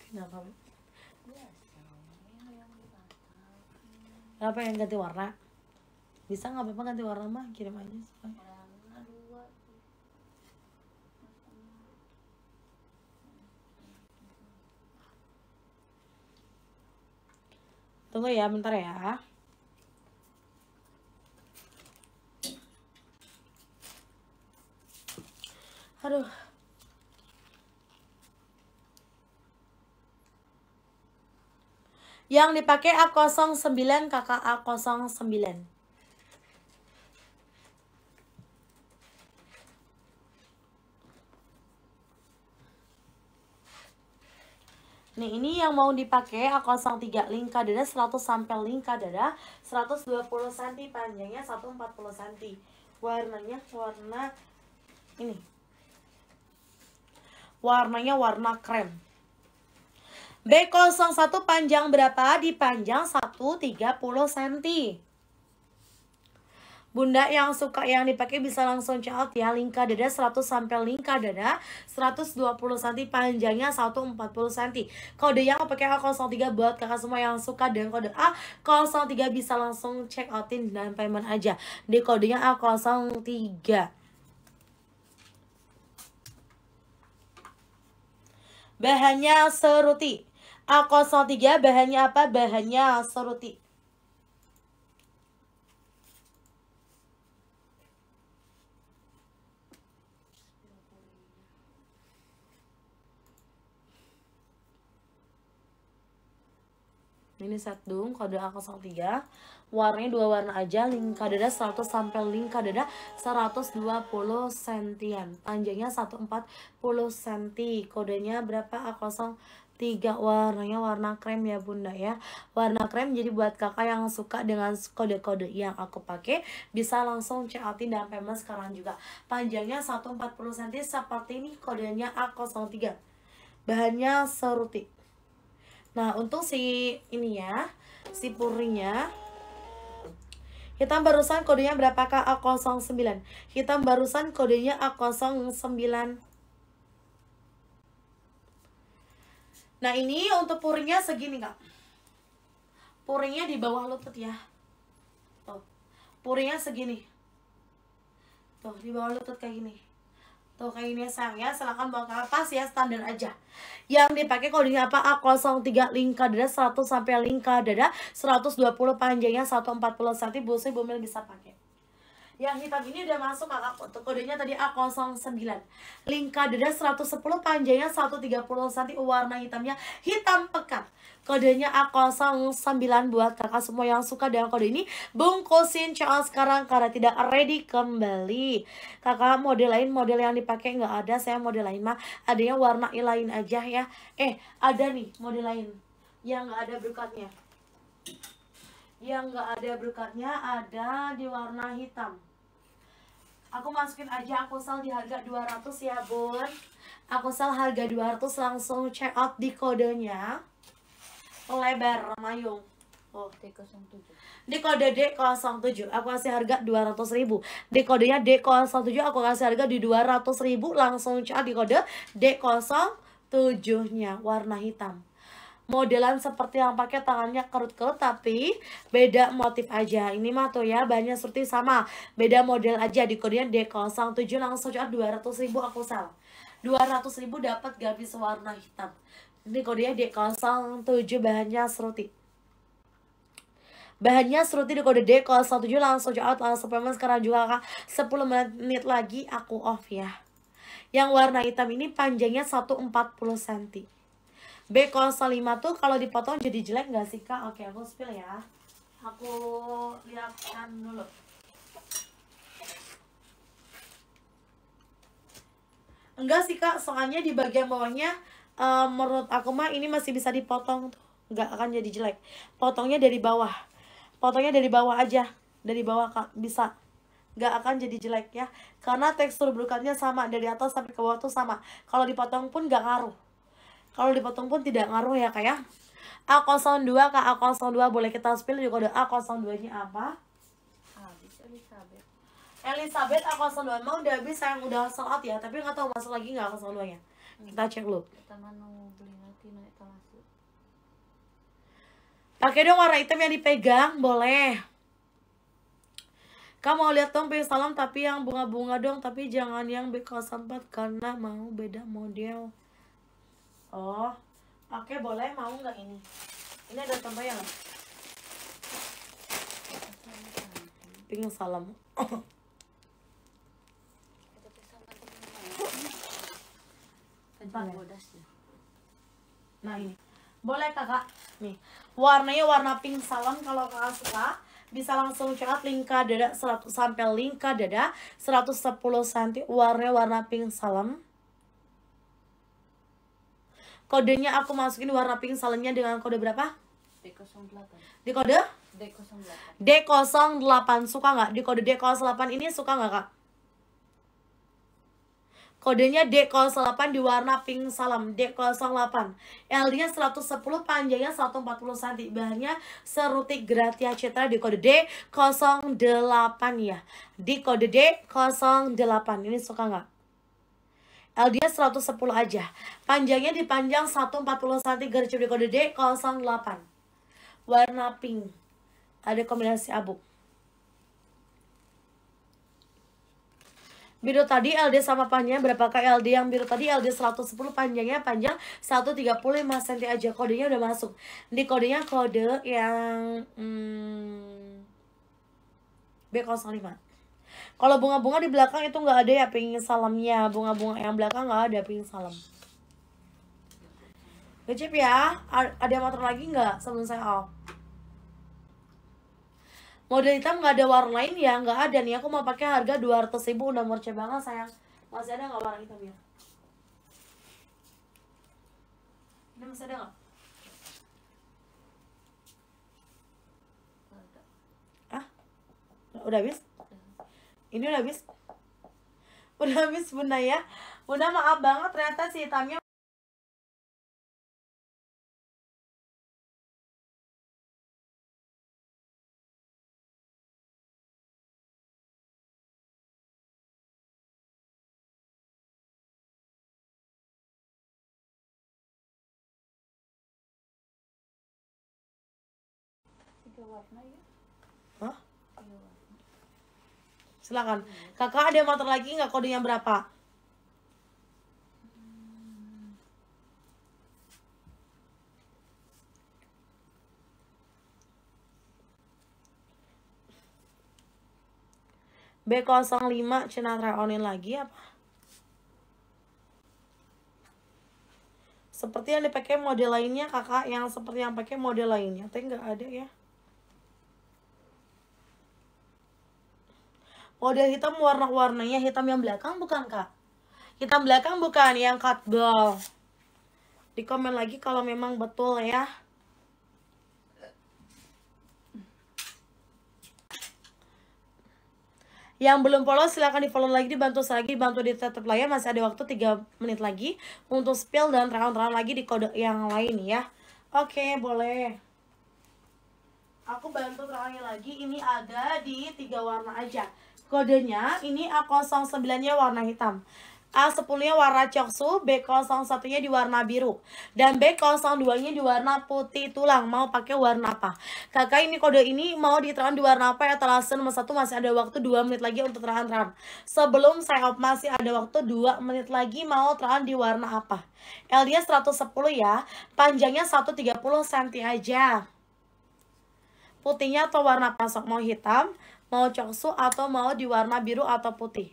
Kenapa? Apa yang ganti warna? Bisa nggak apa-apa ganti warna mah kirim aja Tunggu ya, bentar ya. Aduh. yang dipakai A09 kakak A09 Nah ini yang mau dipakai A03 lingkar dada 100 sampai lingkar dada 120 cm panjangnya 140 cm Warnanya warna ini Warnanya warna krem B01 panjang berapa? Dipanjang 130 cm. Bunda yang suka yang dipakai bisa langsung catat ya lingkar dada 100 sampai lingkar dada 120 cm panjangnya 140 cm. Kode yang pakai A03 buat kakak semua yang suka dan kode A03 bisa langsung check outin dan payment aja. Di kodenya A03. Bahannya seruti. A03 bahannya apa? Bahannya seruti. ini set dong kode A03 warnanya dua warna aja lingkar dada 100 sampai lingkar dada 120 sentian panjangnya 140 senti kodenya berapa A03 tiga warnanya warna krem ya bunda ya warna krem jadi buat kakak yang suka dengan kode-kode yang aku pakai bisa langsung check outin dan payment sekarang juga panjangnya 140 cm seperti ini kodenya A03 bahannya seruti nah untuk si ini ya si purinya Hitam barusan kodenya berapakah A09? Hitam barusan kodenya A09 Nah ini untuk puringnya segini kak Puringnya di bawah lutut ya Tuh Puringnya segini Tuh di bawah lutut kayak gini Tuh kayak gini ya sayang ya Silahkan bawa kapas ya standar aja Yang dipakai kalau di apa A03 lingkar dada 100 sampai lingkar dada 120 panjangnya 140 cm Busnya bumil bisa pakai yang hitam ini udah masuk kakak untuk kodenya tadi A09. Lingkar dada 110 panjangnya 130 cm warna hitamnya hitam pekat. Kodenya A09 buat kakak semua yang suka dengan kode ini Bungkusin cowok sekarang karena tidak ready kembali Kakak model lain model yang dipakai nggak ada Saya model lain mah adanya warna lain aja ya Eh ada nih model lain yang nggak ada berkatnya yang nggak ada berkatnya ada di warna hitam aku masukin aja aku sel di harga 200 ya bun aku sel harga 200 langsung check out di kodenya lebar mayung Oh, D07. Di kode D07 aku kasih harga 200 ribu Di kodenya D07 aku kasih harga di 200 ribu Langsung cek di kode D07-nya warna hitam modelan seperti yang pakai tangannya kerut-kerut tapi beda motif aja ini mah tuh ya bahannya seperti sama beda model aja di kodenya D07 langsung dua 200 ribu aku sel 200 ribu dapat gamis warna hitam ini kodenya D07 bahannya seruti Bahannya seruti di kode D07 langsung out langsung payment sekarang juga kak 10 menit lagi aku off ya Yang warna hitam ini panjangnya 140 cm B05 tuh kalau dipotong jadi jelek nggak sih kak? Oke aku spill ya Aku lihatkan dulu Enggak sih kak, soalnya di bagian bawahnya uh, Menurut aku mah ini masih bisa dipotong tuh Nggak akan jadi jelek Potongnya dari bawah Potongnya dari bawah aja Dari bawah kak, bisa nggak akan jadi jelek ya karena tekstur belukannya sama dari atas sampai ke bawah tuh sama kalau dipotong pun nggak ngaruh kalau dipotong pun tidak ngaruh ya kayak A02 ke A02 boleh kita spill juga udah A02 nya apa ah, Elizabeth Elizabeth A02 mau udah habis sayang udah sholat ya tapi nggak tahu masuk lagi nggak A02 nya hmm. kita cek dulu pakai dong warna item yang dipegang boleh kamu mau lihat dong salam tapi yang bunga-bunga dong tapi jangan yang B04 karena mau beda model Oh, oke boleh mau nggak ini? Ini ada tambah yang Pingin salam. Ya. Nah ini boleh kakak nih warnanya warna pink salam kalau kakak suka bisa langsung check lingka dada 100 sampai lingka dada 110 cm warnanya warna pink salam Kodenya aku masukin warna pink salonnya dengan kode berapa? D08. Di kode? D08. D08 suka nggak? Di kode D08 ini suka nggak kak? Kodenya D08 di warna pink salam D08 L-nya 110 panjangnya 140 cm Bahannya serutik gratia citra di kode D08 ya Di kode D08 Ini suka nggak? LDS 110 aja. Panjangnya dipanjang 140 cm garis di kode D 08. Warna pink. Ada kombinasi abu. Biru tadi LD sama panjangnya berapakah LD yang biru tadi LD 110 panjangnya panjang 135 cm aja kodenya udah masuk. Di kodenya kode yang hmm, B05. Kalau bunga-bunga di belakang itu nggak ada ya pengen salamnya. Bunga-bunga yang belakang nggak ada pengen salam. Ngecip ya. Ada motor lagi nggak sebelum saya off? Model hitam nggak ada warna lain ya? Nggak ada nih. Aku mau pakai harga 200 ribu udah murce banget sayang. Masih ada nggak warna hitamnya? Ini masih ada nggak? Ah? Udah habis? ini udah habis udah habis bunda ya bunda maaf banget ternyata si hitamnya Hah? Tiga warna silakan kakak ada motor lagi nggak yang berapa B05 Cinatra onin lagi apa? Seperti yang dipakai model lainnya kakak yang seperti yang pakai model lainnya, tapi nggak ada ya. model oh, hitam warna-warnanya hitam yang belakang bukan kak hitam belakang bukan yang cut cutball di komen lagi kalau memang betul ya Yang belum follow silahkan di follow lagi, dibantu lagi, dibantu di tetap layar Masih ada waktu 3 menit lagi untuk spill dan terang-terang lagi di kode yang lain ya Oke boleh Aku bantu terangin lagi, ini ada di tiga warna aja Kodenya ini A09-nya warna hitam. A10-nya warna coksu, B01-nya di warna biru, dan B02-nya di warna putih tulang. Mau pakai warna apa? Kakak ini kode ini mau diterang di warna apa? ya Etalase nomor 1 masih ada waktu 2 menit lagi untuk terang-terang. Sebelum saya op masih ada waktu 2 menit lagi mau terang di warna apa? L dia 110 ya, panjangnya 130 cm aja. Putihnya atau warna pasok mau hitam, mau congsu atau mau di warna biru atau putih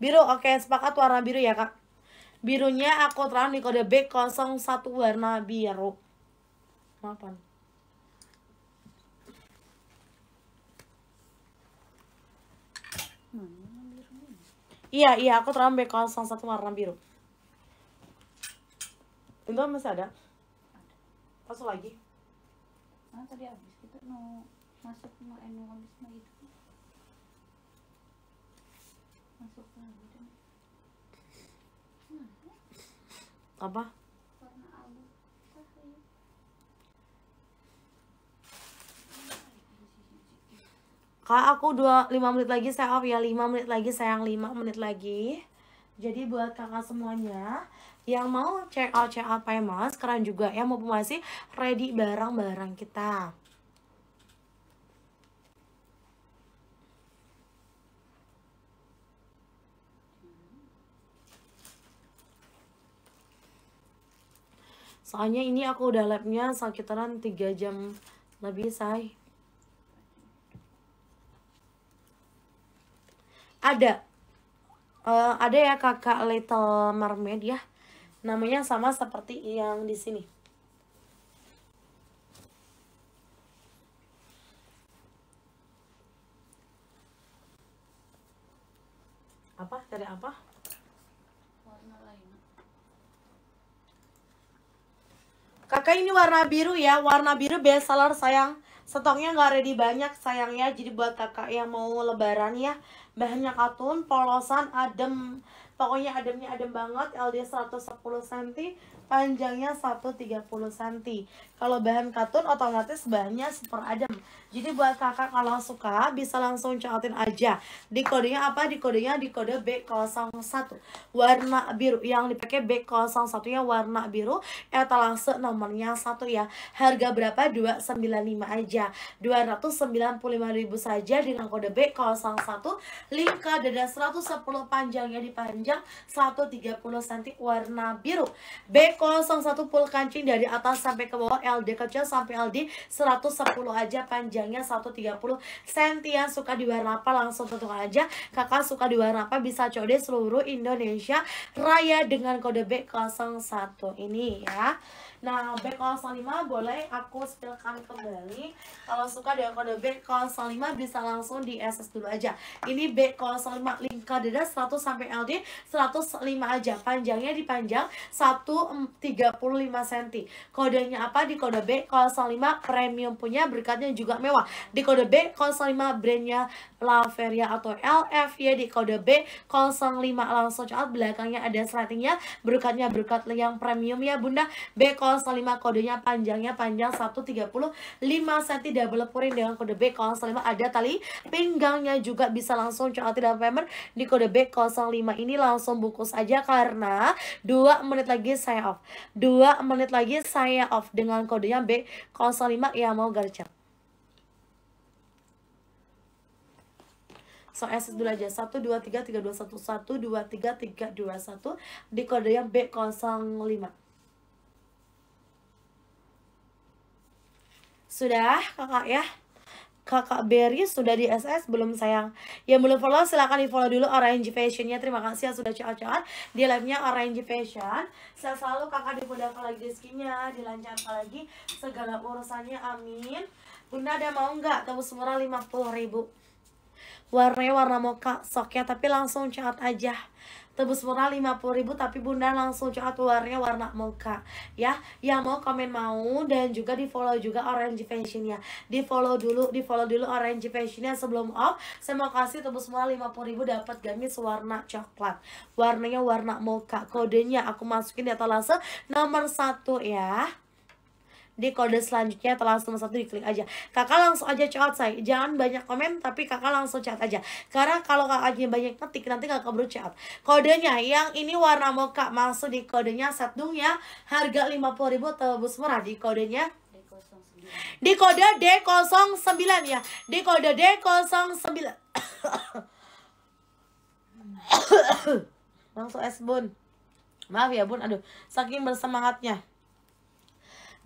biru oke okay, sepakat warna biru ya kak birunya aku terang di kode B01 warna biru maafan Iya, iya, aku terang B01 warna biru. Itu masih ada? Masuk lagi. Mana ah, tadi ada no masuk no eno na itu masuk na itu, apa Kak, aku dua lima menit lagi saya off ya. lima menit lagi sayang lima menit lagi. Jadi buat kakak semuanya yang mau check out check out Mas, sekarang juga ya mau masih ready barang-barang kita. soalnya ini aku udah labnya sekitaran 3 jam lebih say ada uh, ada ya kakak Little Mermaid ya namanya sama seperti yang di sini apa dari apa Kakak ini warna biru ya, warna biru best seller sayang. Stoknya nggak ready banyak sayangnya, jadi buat kakak yang mau lebaran ya, bahannya katun, polosan, adem. Pokoknya ademnya adem banget, LD 110 cm, panjangnya 130 cm. Kalau bahan katun otomatis bahannya super adem. Jadi buat kakak kalau suka bisa langsung cocokin aja. Di kodenya apa? Di kodenya di kode B01. Warna biru yang dipakai B01 nya warna biru. langsung nomornya satu ya. Harga berapa? 295 aja. 295.000 saja dengan kode B01. ke dada 110 panjangnya dipanjang 130 cm warna biru. B01 full kancing dari atas sampai ke bawah LD kecil sampai LD 110 aja panjangnya 130 cm yang suka di warna apa langsung tentu aja kakak suka di warna apa bisa code seluruh Indonesia raya dengan kode B01 ini ya Nah, b 05 boleh aku spillkan kembali. Kalau suka dengan kode b 05 bisa langsung di SS dulu aja. Ini b 05 link dada 100 sampai LD 105 aja. Panjangnya dipanjang 135 cm. Kodenya apa? Di kode b 05 premium punya berkatnya juga mewah. Di kode b 05 brandnya Laveria atau ya di kode B 05 langsung catat belakangnya ada seratingnya berkatnya berkat yang premium ya bunda B05 kodenya panjangnya panjang 135 cm double puring dengan kode B05 ada tali pinggangnya juga bisa langsung catat tidak member di kode B05 ini langsung bungkus aja karena 2 menit lagi saya off 2 menit lagi saya off dengan kodenya B05 ya mau gercep So SS dulu aja 1. di kode yang B05. Sudah kakak ya Kakak Berry sudah di SS belum sayang Yang belum follow silahkan di follow dulu Orange Fashionnya Terima kasih yang sudah cocok-cocokan Di live-nya Orange Fashion Saya selalu kakak di kalau lagi rezekinya Dilancarkan lagi segala urusannya Amin Bunda ada mau nggak tebus murah 50 ribu warnanya warna mocha ya tapi langsung cat aja tebus murah 50 ribu tapi bunda langsung cat warnanya warna mocha ya ya mau komen mau dan juga di follow juga orange fashionnya di follow dulu di follow dulu orange fashionnya sebelum off saya mau kasih tebus murah 50 ribu dapat gamis warna coklat warnanya warna mocha kodenya aku masukin ya atas nomor satu ya di kode selanjutnya langsung nomor satu diklik aja kakak langsung aja chat saya jangan banyak komen tapi kakak langsung chat aja karena kalau kakaknya banyak ngetik nanti kakak baru chat kodenya yang ini warna mocha masuk di kodenya setdung ya harga lima puluh ribu tebus murah di kodenya di kode D09 ya di kode D09 langsung es bun maaf ya bun aduh saking bersemangatnya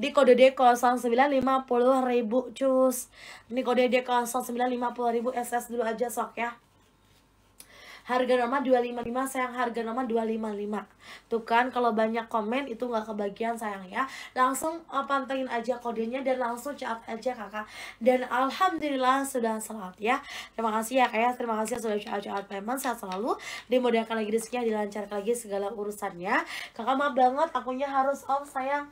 di kode D0950 ribu cus ini kode D0950 ribu SS dulu aja sok ya harga normal 255 sayang harga normal 255 tuh kan kalau banyak komen itu nggak kebagian sayang ya langsung eh, pantengin aja kodenya dan langsung chat aja kakak dan alhamdulillah sudah selamat ya terima kasih ya kayak ya. terima kasih sudah chat chat payment sehat selalu dimudahkan lagi rezekinya dilancarkan lagi segala urusannya kakak maaf banget akunya harus off sayang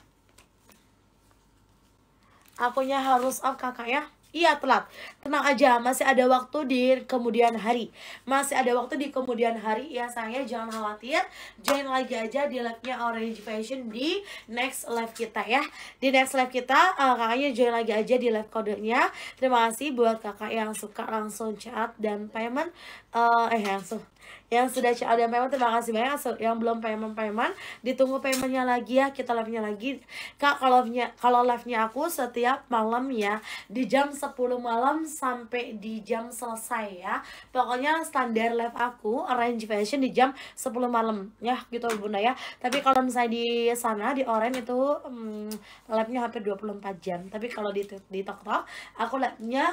Akunya harus up oh, kakak ya. Iya telat. Tenang aja, masih ada waktu di kemudian hari. Masih ada waktu di kemudian hari ya sayang jangan khawatir. Join lagi aja di live-nya Orange Fashion di next live kita ya. Di next live kita, uh, kakaknya join lagi aja di live kodenya. Terima kasih buat kakak yang suka langsung chat dan payment. Uh, eh langsung eh, yang sudah CL dan payment terima kasih banyak yang belum payment payment ditunggu paymentnya lagi ya kita live nya lagi kak kalau live nya kalau live nya aku setiap malam ya di jam 10 malam sampai di jam selesai ya pokoknya standar live aku orange fashion di jam 10 malam ya gitu bunda ya tapi kalau misalnya di sana di orange itu hmm, live nya hampir 24 jam tapi kalau di di TikTok aku live nya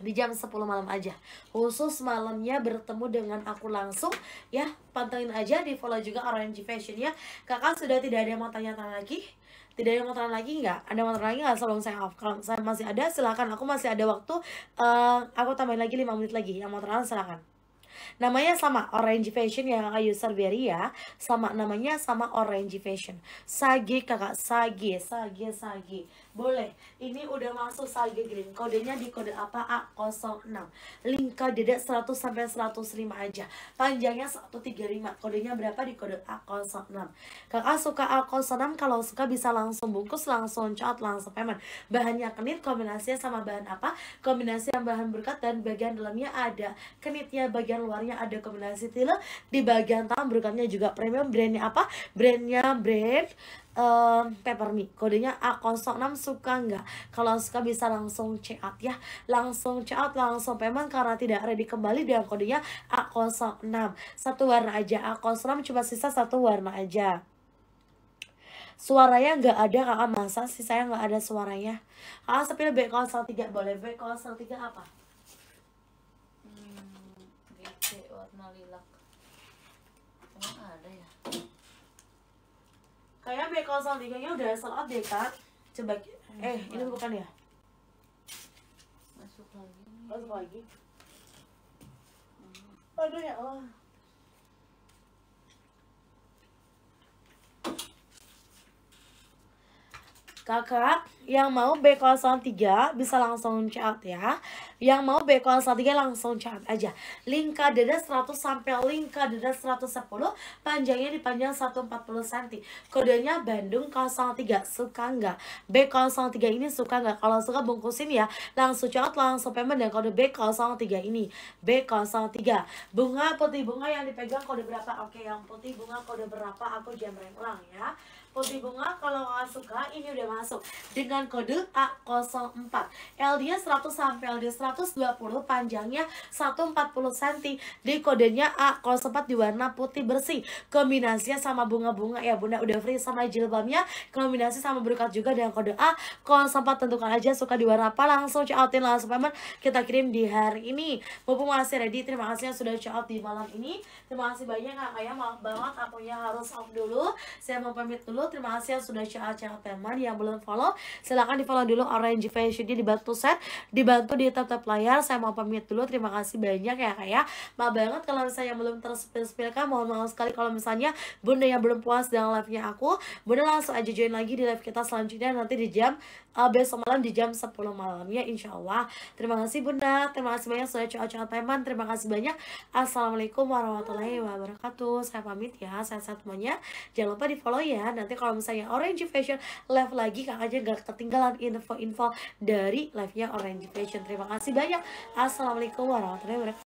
di jam 10 malam aja khusus malamnya bertemu dengan aku langsung ya pantengin aja di follow juga Orange Fashion ya kakak sudah tidak ada yang mau tanya-tanya lagi tidak ada yang mau tanya lagi nggak ada mau tanya lagi nggak sebelum saya off kalau saya masih ada silakan aku masih ada waktu uh, aku tambahin lagi 5 menit lagi yang mau tanya silakan Namanya sama Orange Fashion yang kakak user Berry ya. Sama namanya sama Orange Fashion. Sagi kakak, Sagi, Sagi, Sagi. Boleh. Ini udah masuk salju green. Kodenya di kode apa? A06. link dedek 100 sampai 105 aja. Panjangnya 135. Kodenya berapa di kode A06? Kakak suka A06 kalau suka bisa langsung bungkus, langsung cat, langsung payment. Bahannya kenit kombinasinya sama bahan apa? Kombinasi yang bahan berkat dan bagian dalamnya ada kenitnya, bagian luarnya ada kombinasi tile, di bagian tangan berkatnya juga premium brandnya apa? Brandnya brand um, peppermint kodenya A06 suka nggak kalau suka bisa langsung check out ya langsung check out langsung payment karena tidak ready kembali dengan kodenya A06 satu warna aja A06 cuma sisa satu warna aja suaranya nggak ada kakak masa sih saya nggak ada suaranya kakak sepi lebih tiga boleh b tiga apa kayak bekal saldiganya udah sold out deh kak. Coba, eh Masuk ini bukan ya? Masuk lagi. Masuk lagi. Aduh ya Allah. Kakak yang mau B03 bisa langsung chat ya. Yang mau B03 langsung chat aja. Lingkar dada 100 sampai lingkar dada 110, panjangnya dipanjang 140 cm. Kodenya Bandung 03. Suka nggak? B03 ini suka nggak? Kalau suka bungkusin ya. Langsung chat langsung payment dan kode B03 ini. B03. Bunga putih bunga yang dipegang kode berapa? Oke, yang putih bunga kode berapa? Aku jam ulang ya. Putri bunga kalau nggak suka ini udah masuk dengan kode A04 LD-nya 100 sampai LD 120 panjangnya 140 cm di kodenya A04 di warna putih bersih kombinasinya sama bunga-bunga ya bunda udah free sama jilbabnya kombinasi sama berkat juga dengan kode A04 tentukan aja suka di warna apa langsung check langsung payment kita kirim di hari ini mumpung masih ready terima kasih yang sudah check out di malam ini Terima kasih banyak Kak Kaya, maaf banget aku ya harus off dulu. Saya mau pamit dulu. Terima kasih yang sudah share channel teman yang belum follow. Silahkan di follow dulu Orange Fashion dia dibantu set, dibantu di tap tap layar. Saya mau pamit dulu. Terima kasih banyak ya Kak ya. Maaf banget kalau misalnya belum terspil kan. Mohon maaf sekali kalau misalnya Bunda yang belum puas dengan live-nya aku. Bunda langsung aja join lagi di live kita selanjutnya nanti di jam uh, besok malam di jam 10 malam ya insya Allah terima kasih bunda terima kasih banyak sudah cocok teman terima kasih banyak assalamualaikum warahmatullahi wabarakatuh saya pamit ya saya sehat semuanya jangan lupa di follow ya nanti kalau misalnya Orange Fashion live lagi aja gak ketinggalan info-info dari live-nya Orange Fashion terima kasih banyak assalamualaikum warahmatullahi wabarakatuh